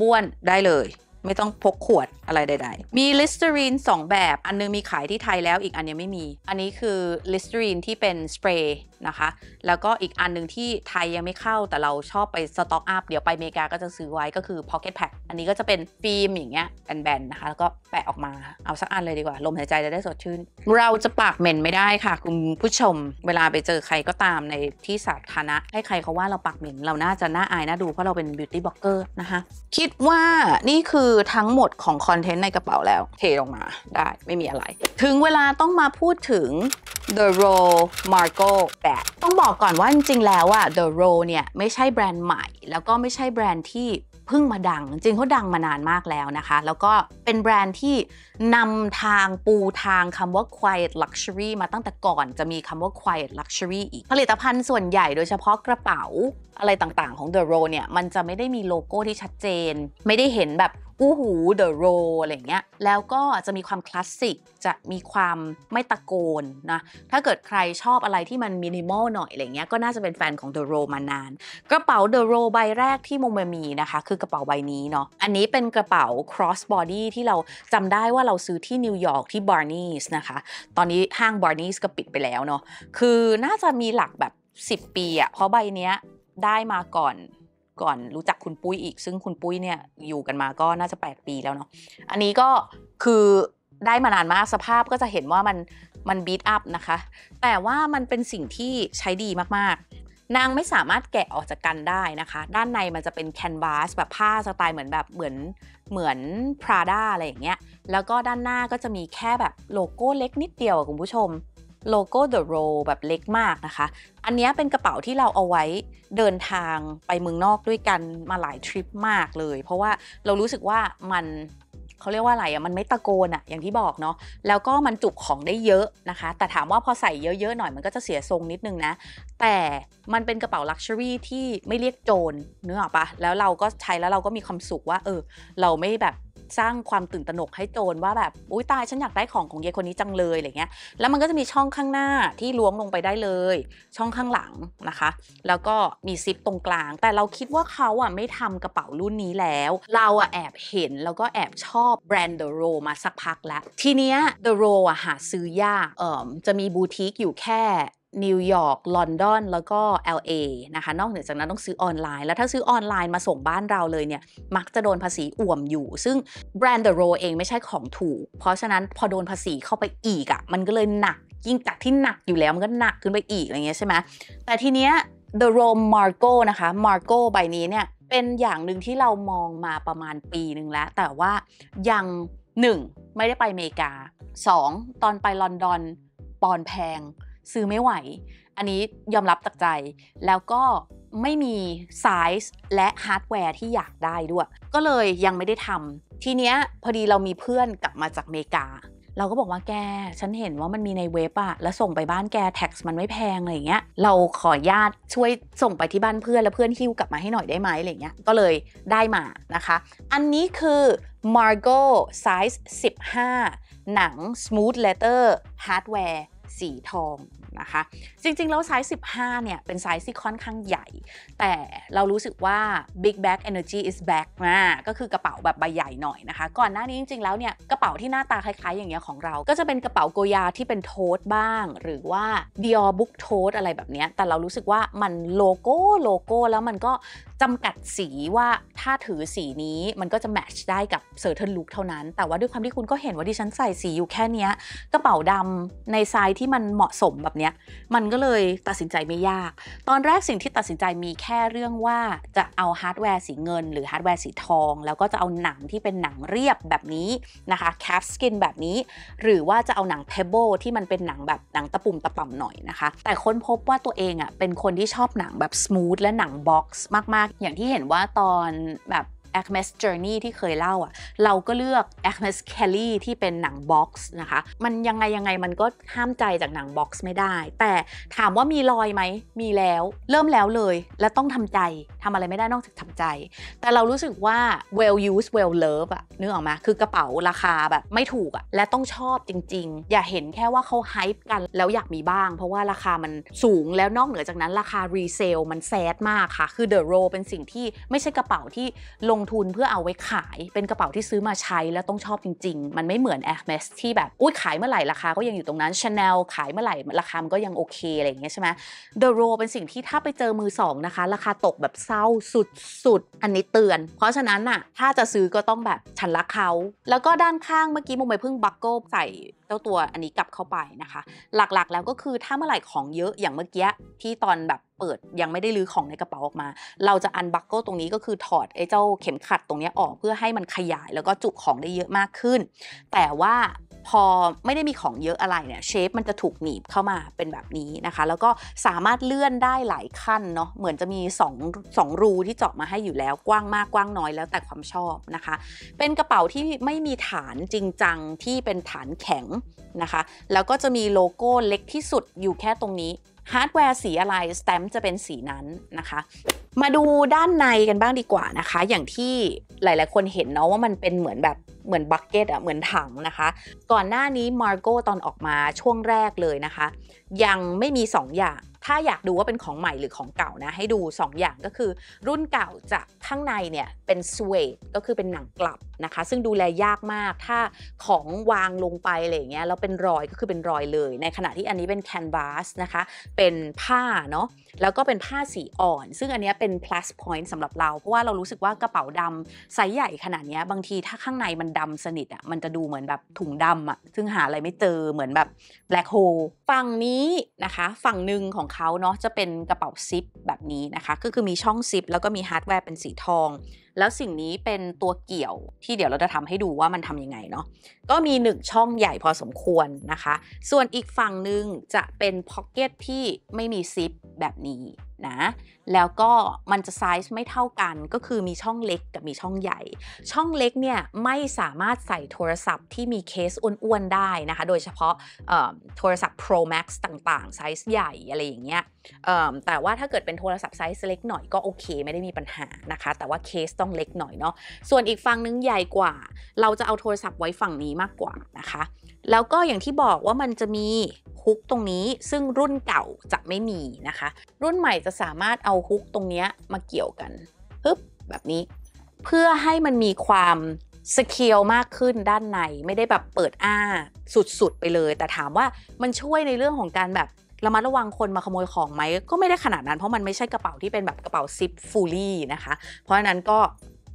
บ้วนได้เลย ไม่ต้องพกขวดอะไรใด ๆ มีลิสเตอรีน2 แบบอันนึงมีขายที่ไทยแล้วอีกอันยังไม่มี อันนี้คือลิสเตอรีนที่เป็นสเปรย์นะคะ แล้วก็อีกอันหนึ่งที่ไทยยังไม่เข้าแต่เราชอบไปสต็อกอัพเดี๋ยวไปอเมริกาก็จะซื้อไว้ก็คือ Pocket Pack อันนี้ก็จะเป็นฟิล์มอย่างเงี้ยแบนๆนะคะ แล้วก็แปะออกมาเอาสักอันเลยดีกว่า ลมหายใจจะได้สดชื่น เราจะปากเหม็นไม่ได้ค่ะ คุณผู้ชม เวลาไปเจอใครก็ตามในที่สาธารณะให้ใครเขาว่าเราปากเหม็น เราน่าจะน่าอายน่าดูเพราะเราเป็นบิวตี้บล็อกเกอร์นะคะคิดว่านี่คือทั้งหมดของคอนเทนต์ในกระเป๋าแล้วเทลงมาได้ไม่มีอะไร ถึงเวลาต้องมาพูดถึง The Role Marco t h บต้องบอกก่อนว่าจริงๆแล้วอะ The r o w เนี่ยไม่ใช่แบรนด์ใหม่ แล้วก็ไม่ใช่แบรนด์ที่เพิ่งมาดัง จริงเขาดังมานานมากแล้วนะคะ แล้วก็เป็นแบรนด์ที่นำทางปูทางคำว่า quiet luxury มาตั้งแต่ก่อนจะมีคำว่า quiet luxury อีกผลิตภัณฑ์ส่วนใหญ่โดยเฉพาะกระเป๋าอะไรต่างๆของ The r o w เนี่ยมันจะไม่ได้มีโลโก้ที่ชัดเจน ไม่ได้เห็นแบบอู้หูเดอะโรอะไรเงี้ย แล้วก็จะมีความคลาสสิก จะมีความไม่ตะโกนนะ ถ้าเกิดใครชอบอะไรที่มันมินิมอลหน่อยอะไรเงี้ย ก็น่าจะเป็นแฟนของเดอะโรมานาน กระเป๋าเดอะโรใบแรกที่โมเมมีนะคะ คือกระเป๋าใบนี้เนาะ อันนี้เป็นกระเป๋า cross body ที่เราจำได้ว่าเราซื้อที่นิวยอร์กที่บาร์นีสนะคะ ตอนนี้ห้างบาร์นีสก็ปิดไปแล้วเนาะ คือน่าจะมีหลักแบบ 10 ปีอะเพราะใบเนี้ยได้มาก่อนก่อนรู้จักคุณปุ้ยอีก ซึ่งคุณปุ้ยเนี่ยอยู่กันมาก็น่าจะ 8 ปีแล้วเนาะอันนี้ก็คือได้มานานมาก สภาพก็จะเห็นว่ามันมันบีทอัพนะคะ แต่ว่ามันเป็นสิ่งที่ใช้ดีมาก ๆ นางไม่สามารถแกะออกจากกันได้นะคะ ด้านในมันจะเป็นแคนวาสแบบผ้าสไตล์เหมือนแบบเหมือนเหมือนพราด้าอะไรอย่างเงี้ยแล้วก็ด้านหน้าก็จะมีแค่แบบโลโก้เล็กนิดเดียวคุณผู้ชมโลโก้ The r o w แบบเล็กมากนะคะ อันนี้เป็นกระเป๋าที่เราเอาไว้เดินทางไปเมืองนอกด้วยกันมาหลายทริปมากเลยเพราะว่าเรารู้สึกว่ามันเขาเรียกว่าอะไรอ่ะมันไม่ตะโกนอ่ะอย่างที่บอกเนาะแล้วก็มันจุของได้เยอะนะคะ แต่ถามว่าพอใส่เยอะๆหน่อยมันก็จะเสียทรงนิดนึงนะ แต่มันเป็นกระเป๋าลักชัวรี่ที่ไม่เรียกโจรเนื้อปะแล้วเราก็ใช้แล้วเราก็มีความสุขว่า เออเราไม่แบบสร้างความตื่นตระหนกให้โจรว่าแบบอุ้ยตายฉันอยากได้ของของเยคนนี้จังเลยอะไรเงี้ยแล้วมันก็จะมีช่องข้างหน้าที่ล้วงลงไปได้เลย ช่องข้างหลังนะคะ แล้วก็มีซิปตรงกลาง แต่เราคิดว่าเขาอ่ะไม่ทำกระเป๋ารุ่นนี้แล้ว เราอ่ะแอบเห็นแล้วก็แอบชอบแบรนด์เดอะโรมาสักพักแล้ว ทีเนี้ยเดอะโรอ่ะหาซื้อยากเอ่อจะมีบูติกอยู่แค่นิวยอร์ก ลอนดอน แล้วก็ LA นะคะ นอกเหนือจากนั้นต้องซื้อออนไลน์ แล้วถ้าซื้อออนไลน์มาส่งบ้านเราเลยเนี่ย มักจะโดนภาษีอ่วมอยู่ ซึ่งแบรนด์ The Row เองไม่ใช่ของถูก เพราะฉะนั้นพอโดนภาษีเข้าไปอีกอะ่ะ มันก็เลยหนัก ยิ่งจากที่หนักอยู่แล้วมันก็หนักขึ้นไปอีกอะไรเงี้ยใช่ไหม แต่ทีเนี้ย The Row Marco นะคะ Marco ใบนี้เนี่ย เป็นอย่างหนึ่งที่เรามองมาประมาณปีหนึ่งแล้ว แต่ว่ายัง 1. ไม่ได้ไปอเมริกา 2. ตอนไปลอนดอนปอนแพงซื้อไม่ไหว อันนี้ยอมรับจากใจ แล้วก็ไม่มีไซส์และฮาร์ดแวร์ที่อยากได้ด้วย ก็เลยยังไม่ได้ทำ ทีเนี้ยพอดีเรามีเพื่อนกลับมาจากเมกา เราก็บอกว่าแก ฉันเห็นว่ามันมีในเว็บอะแล้วส่งไปบ้านแกแท็กซ์มันไม่แพงอะไรเงี้ย เราขอญาติช่วยส่งไปที่บ้านเพื่อน แล้วเพื่อนฮิ้วกลับมาให้หน่อยได้ไหมอะไรเงี้ย ก็เลยได้มานะคะ อันนี้คือ Margo size 15 หนัง smooth leather hardware สีทองนะคะจริงๆแล้วไซส์15 เนี่ย เป็นไซส์ที่ค่อนข้างใหญ่ แต่เรารู้สึกว่า Big Bag Energy is back นะก็คือกระเป๋าแบบใบใหญ่หน่อยนะคะ ก่อนหน้านี้จริง ๆ แล้วเนี่ย กระเป๋าที่หน้าตาคล้าย ๆ อย่างเงี้ยของเราก็จะเป็นกระเป๋าโกยาที่เป็นโทสบ้าง หรือว่า Dior Book Tote อะไรแบบเนี้ยแต่เรารู้สึกว่ามันโลโก้โลโก้แล้วมันก็จำกัดสีว่าถ้าถือสีนี้มันก็จะแมทช์ได้กับเซอร์เทิร์นลุคเท่านั้น แต่ว่าด้วยความที่คุณก็เห็นว่าดิฉันใส่สีอยู่แค่นี้กระเป๋าดำในไซส์ที่มันเหมาะสมแบบเนี้ยมันก็เลยตัดสินใจไม่ยาก ตอนแรกสิ่งที่ตัดสินใจมีแค่เรื่องว่าจะเอาฮาร์ดแวร์สีเงินหรือฮาร์ดแวร์สีทอง แล้วก็จะเอาหนังที่เป็นหนังเรียบแบบนี้นะคะแคปสกินแบบนี้ หรือว่าจะเอาหนังเพเบิลที่มันเป็นหนังแบบหนังตะปุ่มตะป่ำหน่อยนะคะ แต่ค้นพบว่าตัวเองอ่ะเป็นคนที่ชอบหนังแบบสมูทและหนังบ็อกซ์มากอย่างที่เห็นว่าตอนแบบ a c m e s Journey ที่เคยเล่าอ่ะ เราก็เลือก a c m e s Kelly ที่เป็นหนังบ็อกซ์นะคะ มันยังไงยังไงมันก็ห้ามใจจากหนังบ็อกซ์ไม่ได้ แต่ถามว่ามีรอยไหม มีแล้วเริ่มแล้วเลย และต้องทำใจทำอะไรไม่ได้นอกจากทำใจ แต่เรารู้สึกว่า well used well love อ่ะนึกออกมาคือกระเป๋าราคาแบบไม่ถูกอ่ะและต้องชอบจริง ๆ อย่าเห็นแค่ว่าเขาไฮป์กันแล้วอยากมีบ้าง เพราะว่าราคามันสูงแล้วนอกเหนือจากนั้นราคารีเซลมันแซดมากค่ะ คือเดอะโรเป็นสิ่งที่ไม่ใช่กระเป๋าที่ลงงทุนเพื่อเอาไว้ขายเป็นกระเป๋าที่ซื้อมาใช้แล้วต้องชอบจริงๆ มันไม่เหมือนแอร์เมสที่แบบอุ้ยขายเมื่อไหร่ราคาก็ยังอยู่ตรงนั้นชาแนลขายเมื่อไหร่ราคามันก็ยังโอเคอะไรอย่างเงี้ยใช่ไหมเดอะโรเป็นสิ่งที่ถ้าไปเจอมือสองนะคะ ราคาตกแบบเศร้าสุดๆ อันนี้เตือน เพราะฉะนั้นอะถ้าจะซื้อก็ต้องแบบฉันรักเขาแล้วก็ด้านข้างเมื่อกี้มุมไปเพิ่งบักโก้ใส่เจ้าตัวอันนี้กลับเข้าไปนะคะ หลักๆ แล้วก็คือถ้าเมื่อไหร่ของเยอะอย่างเมื่อกี้ที่ตอนแบบเปิดยังไม่ได้ลื้อของในกระเป๋าออกมา เราจะอันบัคเกิลตรงนี้ก็คือถอดไอ้เจ้าเข็มขัดตรงนี้ออกเพื่อให้มันขยายแล้วก็จุของได้เยอะมากขึ้น แต่ว่าพอไม่ได้มีของเยอะอะไรเนี่ยเชฟมันจะถูกหนีบเข้ามาเป็นแบบนี้นะคะ แล้วก็สามารถเลื่อนได้หลายขั้นเนาะเหมือนจะมี2 2รูที่เจาะมาให้อยู่แล้วกว้างมากกว้างน้อยแล้วแต่ความชอบนะคะ เป็นกระเป๋าที่ไม่มีฐานจริงจังที่เป็นฐานแข็งนะคะ แล้วก็จะมีโลโก้เล็กที่สุดอยู่แค่ตรงนี้ฮาร์ดแวร์สีอะไรสแตมจะเป็นสีนั้นนะคะ มาดูด้านในกันบ้างดีกว่านะคะ อย่างที่หลายๆคนเห็นเนาะว่ามันเป็นเหมือนแบบเหมือนบักเก็ตอะเหมือนถังนะคะ ก่อนหน้านี้มาร์โกตอนออกมาช่วงแรกเลยนะคะ ยังไม่มี2ออย่าง ถ้าอยากดูว่าเป็นของใหม่หรือของเก่านะ ให้ดู 2 อย่างก็คือ รุ่นเก่าจะข้างในเนี่ยเป็นสเวดก็คือเป็นหนังกลับนะคะซึ่งดูแลยากมากถ้าของวางลงไปอะไรเงี้ยแล้วเป็นรอยก็คือเป็นรอยเลย ในขณะที่อันนี้เป็นแคนวาสนะคะเป็นผ้าเนาะแล้วก็เป็นผ้าสีอ่อน ซึ่งอันนี้เป็น plus point สำหรับเราเพราะว่าเรารู้สึกว่ากระเป๋าดำไซส์ใหญ่ขนาดนี้บางทีถ้าข้างในมันดำสนิทอะ่ะมันจะดูเหมือนแบบถุงดำอะ่ะซึ่งหาอะไรไม่เจอเหมือนแบบ black hole ฝั่งนี้นะคะ ฝั่งหนึ่งของเขาเนาะจะเป็นกระเป๋าซิป แบบนี้นะคะ ก็คือมีช่องซิป แล้วก็มีฮาร์ดแวร์เป็นสีทองแล้วสิ่งนี้เป็นตัวเกี่ยวที่เดี๋ยวเราจะทำให้ดูว่ามันทํำยังไงเนาะ ก็มี 1 ช่องใหญ่พอสมควรนะคะ ส่วนอีกฝั่งหนึ่งจะเป็นพ็อกเก็ตที่ไม่มีซิปแบบนี้นะแล้วก็มันจะไซส์ไม่เท่ากัน ก็คือมีช่องเล็กกับมีช่องใหญ่ ช่องเล็กเนี่ยไม่สามารถใส่โทรศัพท์ที่มีเคสอ้วนๆได้นะคะโดยเฉพาะโทรศัพท์ Pro Max ต่าง ๆ ไซส์ใหญ่อะไรอย่างเงี้ยแต่ว่าถ้าเกิดเป็นโทรศัพท์ไซส์เล็กหน่อยก็โอเค ไม่ได้มีปัญหานะคะ แต่ว่าเคสต้องเล็กหน่อยเนาะส่วนอีกฝั่งนึงใหญ่กว่า เราจะเอาโทรศัพท์ไว้ฝั่งนี้มากกว่านะคะแล้วก็อย่างที่บอกว่ามันจะมีฮุกตรงนี้ซึ่งรุ่นเก่าจะไม่มีนะคะ รุ่นใหม่จะสามารถเอาฮุกตรงนี้มาเกี่ยวกันปึ๊บแบบนี้ เพื่อให้มันมีความสเกลมากขึ้นด้านใน ไม่ได้แบบเปิดอ้าสุดๆไปเลยแต่ถามว่ามันช่วยในเรื่องของการแบบระมัดระวังคนมาขโมยของไหมก็ไม่ได้ขนาดนั้นเพราะมันไม่ใช่กระเป๋าที่เป็นแบบกระเป๋าซิปฟูลี่นะคะ เพราะฉะนั้นก็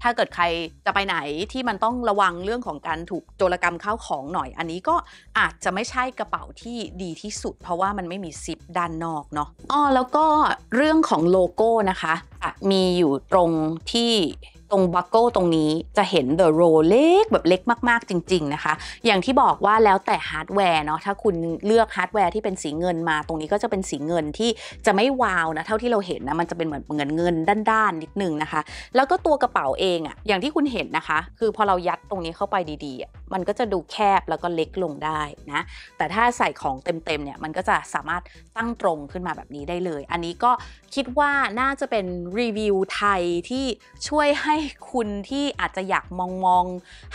ถ้าเกิดใครจะไปไหนที่มันต้องระวังเรื่องของการถูกโจรกรรมข้าวของหน่อย อันนี้ก็อาจจะไม่ใช่กระเป๋าที่ดีที่สุด เพราะว่ามันไม่มีซิปด้านนอกเนาะอ๋อแล้วก็เรื่องของโลโก้นะคะมีอยู่ตรงที่ตรงบัคเกิลตรงนี้จะเห็น the r o รเล็กแบบเล็กมากๆจริง ๆนะคะ อย่างที่บอกว่าแล้วแต่ฮาร์ดแวร์เนาะถ้าคุณเลือกฮาร์ดแวร์ที่เป็นสีเงินมาตรงนี้ก็จะเป็นสีเงินที่จะไม่วาวนะเท่าที่เราเห็นนะมันจะเป็นเหมือนเงินเงินด้านๆนิดนึงนะคะ แล้วก็ตัวกระเป๋าเองอะอย่างที่คุณเห็นนะคะ คือพอเรายัดตรงนี้เข้าไปดีๆมันก็จะดูแคบแล้วก็เล็กลงได้นะแต่ถ้าใส่ของเต็มๆเนี่ยมันก็จะสามารถตั้งตรงขึ้นมาแบบนี้ได้เลย อันนี้ก็คิดว่าน่าจะเป็นรีวิวไทยที่ช่วยใหคุณที่อาจจะอยากมองมอง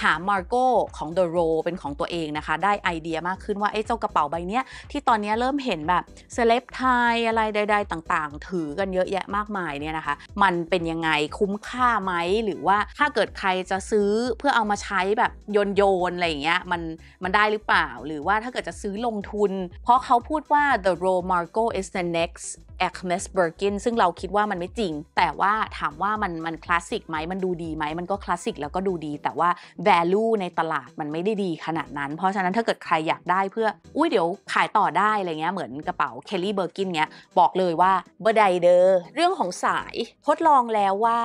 หามาร์โกของเดอะโรเป็นของตัวเองนะคะ ได้ไอเดียมากขึ้นว่าไอ้เจ้ากระเป๋าใบเนี้ย ที่ตอนนี้เริ่มเห็นแบบเซเลบไทยอะไรใดๆต่าง ๆ ถือกันเยอะแยะมากมายเนี่ยนะคะมันเป็นยังไงคุ้มค่าไหม หรือว่าถ้าเกิดใครจะซื้อเพื่อเอามาใช้แบบโยนโยนอะไรอย่างเงี้ยมันมันได้หรือเปล่า หรือว่าถ้าเกิดจะซื้อลงทุน เพราะเขาพูดว่า the r o Marco is the next Agnes Birkin ซึ่งเราคิดว่ามันไม่จริง แต่ว่าถามว่ามันมันคลาสสิกไหมมันันดูดีไหมมันก็คลาสสิกแล้วก็ดูดีแต่ว่า value ในตลาดมันไม่ได้ดีขนาดนั้น เพราะฉะนั้นถ้าเกิดใครอยากได้เพื่อ อุ้ยเดี๋ยวขายต่อได้อะไรเงี้ยเหมือนกระเป๋าเคลลี่เบอร์กินเงี้ยบอกเลยว่าบดายเดอร์เรื่องของสาย ทดลองแล้วว่า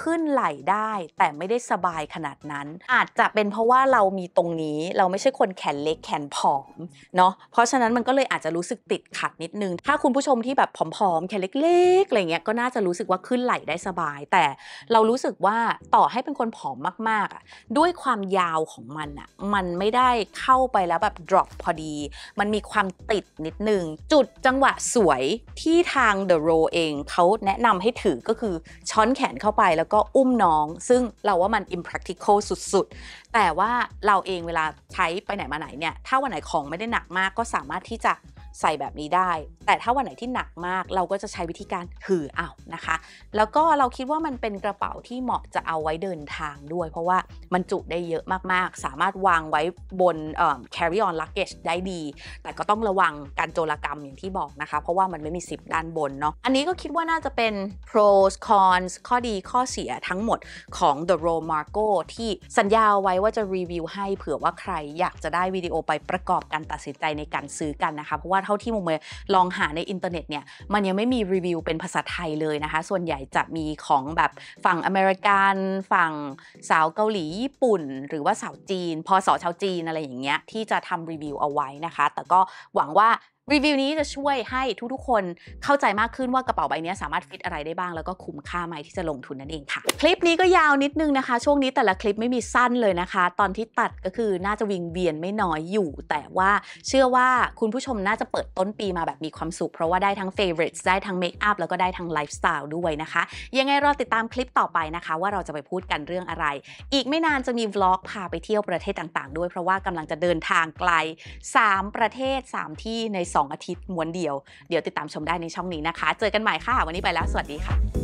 ขึ้นไหล่ได้แต่ไม่ได้สบายขนาดนั้น อาจจะเป็นเพราะว่าเรามีตรงนี้เราไม่ใช่คนแขนเล็กแขนผอมเนาะเพราะฉะนั้นมันก็เลยอาจจะรู้สึกติดขัดนิดนึง ถ้าคุณผู้ชมที่แบบผอมๆ แขนเล็กๆอะไรเงี้ยก็น่าจะรู้สึกว่าขึ้นไหล่ได้สบาย แต่เรารู้สึกว่าต่อให้เป็นคนผอมมากๆอ่ะด้วยความยาวของมันอ่ะมันไม่ได้เข้าไปแล้วแบบ drop พอดีมันมีความติดนิดนึงจุดจังหวะสวยที่ทาง The Row เองเขาแนะนำให้ถือก็คือช้อนแขนเข้าไปแล้วแล้วก็อุ้มน้องซึ่งเราว่ามัน impractical สุดๆ แต่ว่าเราเองเวลาใช้ไปไหนมาไหนเนี่ย ถ้าวันไหนของไม่ได้หนักมากก็สามารถที่จะใส่แบบนี้ได้ แต่ถ้าวันไหนที่หนักมากเราก็จะใช้วิธีการหือเอานะคะ แล้วก็เราคิดว่ามันเป็นกระเป๋าที่เหมาะ จะเอาไว้เดินทางด้วยเพราะว่ามันจุได้เยอะมากๆ สามารถวางไว้บน carry on luggage ได้ดี แต่ก็ต้องระวังการโจรกรรมอย่างที่บอกนะคะ เพราะว่ามันไม่มีซิปด้านบนเนาะ อันนี้ก็คิดว่าน่าจะเป็น pros cons ข้อดีข้อเสียทั้งหมดของ the r o Marco ที่สัญญาไว้ว่าจะรีวิวให้เผื่อว่าใครอยากจะได้วิดีโอไปประกอบการตัดสินใจในการซื้อกันนะคะ เพราะว่าเท่าที่มุมลองหาในอินเทอร์เน็ตเนี่ย มันยังไม่มีรีวิวเป็นภาษาไทยเลยนะคะ ส่วนใหญ่จะมีของแบบฝั่งอเมริกันฝั่งสาวเกาหลีญี่ปุ่นหรือว่าสาวจีน พอสอชาวจีนอะไรอย่างเงี้ยที่จะทำรีวิวเอาไว้นะคะ แต่ก็หวังว่ารีวิวนี้จะช่วยให้ทุกๆคนเข้าใจมากขึ้นว่ากระเป๋าใบนี้สามารถฟิตอะไรได้บ้างแล้วก็คุ้มค่าไหมที่จะลงทุนนั่นเองค่ะ คลิปนี้ก็ยาวนิดนึงนะคะ ช่วงนี้แต่ละคลิปไม่มีสั้นเลยนะคะ ตอนที่ตัดก็คือน่าจะวิงเวียนไม่น้อยอยู่ แต่ว่าเชื่อว่าคุณผู้ชมน่าจะเปิดต้นปีมาแบบมีความสุขเพราะว่าได้ทั้ง favorites ได้ทั้ง make up แล้วก็ได้ทั้งไลฟ์สไตล์ด้วยนะคะ ยังไงรอติดตามคลิปต่อไปนะคะ ว่าเราจะไปพูดกันเรื่องอะไร อีกไม่นานจะมีวล็อกพาไปเที่ยวประเทศต่างๆด้วยเพราะว่ากำลังจะเดินทางไกล 3 ประเทศ 3 ที่ใน2 อาทิตย์ม้วนเดียว เดี๋ยวติดตามชมได้ในช่องนี้นะคะ เจอกันใหม่ค่ะ วันนี้ไปแล้ว สวัสดีค่ะ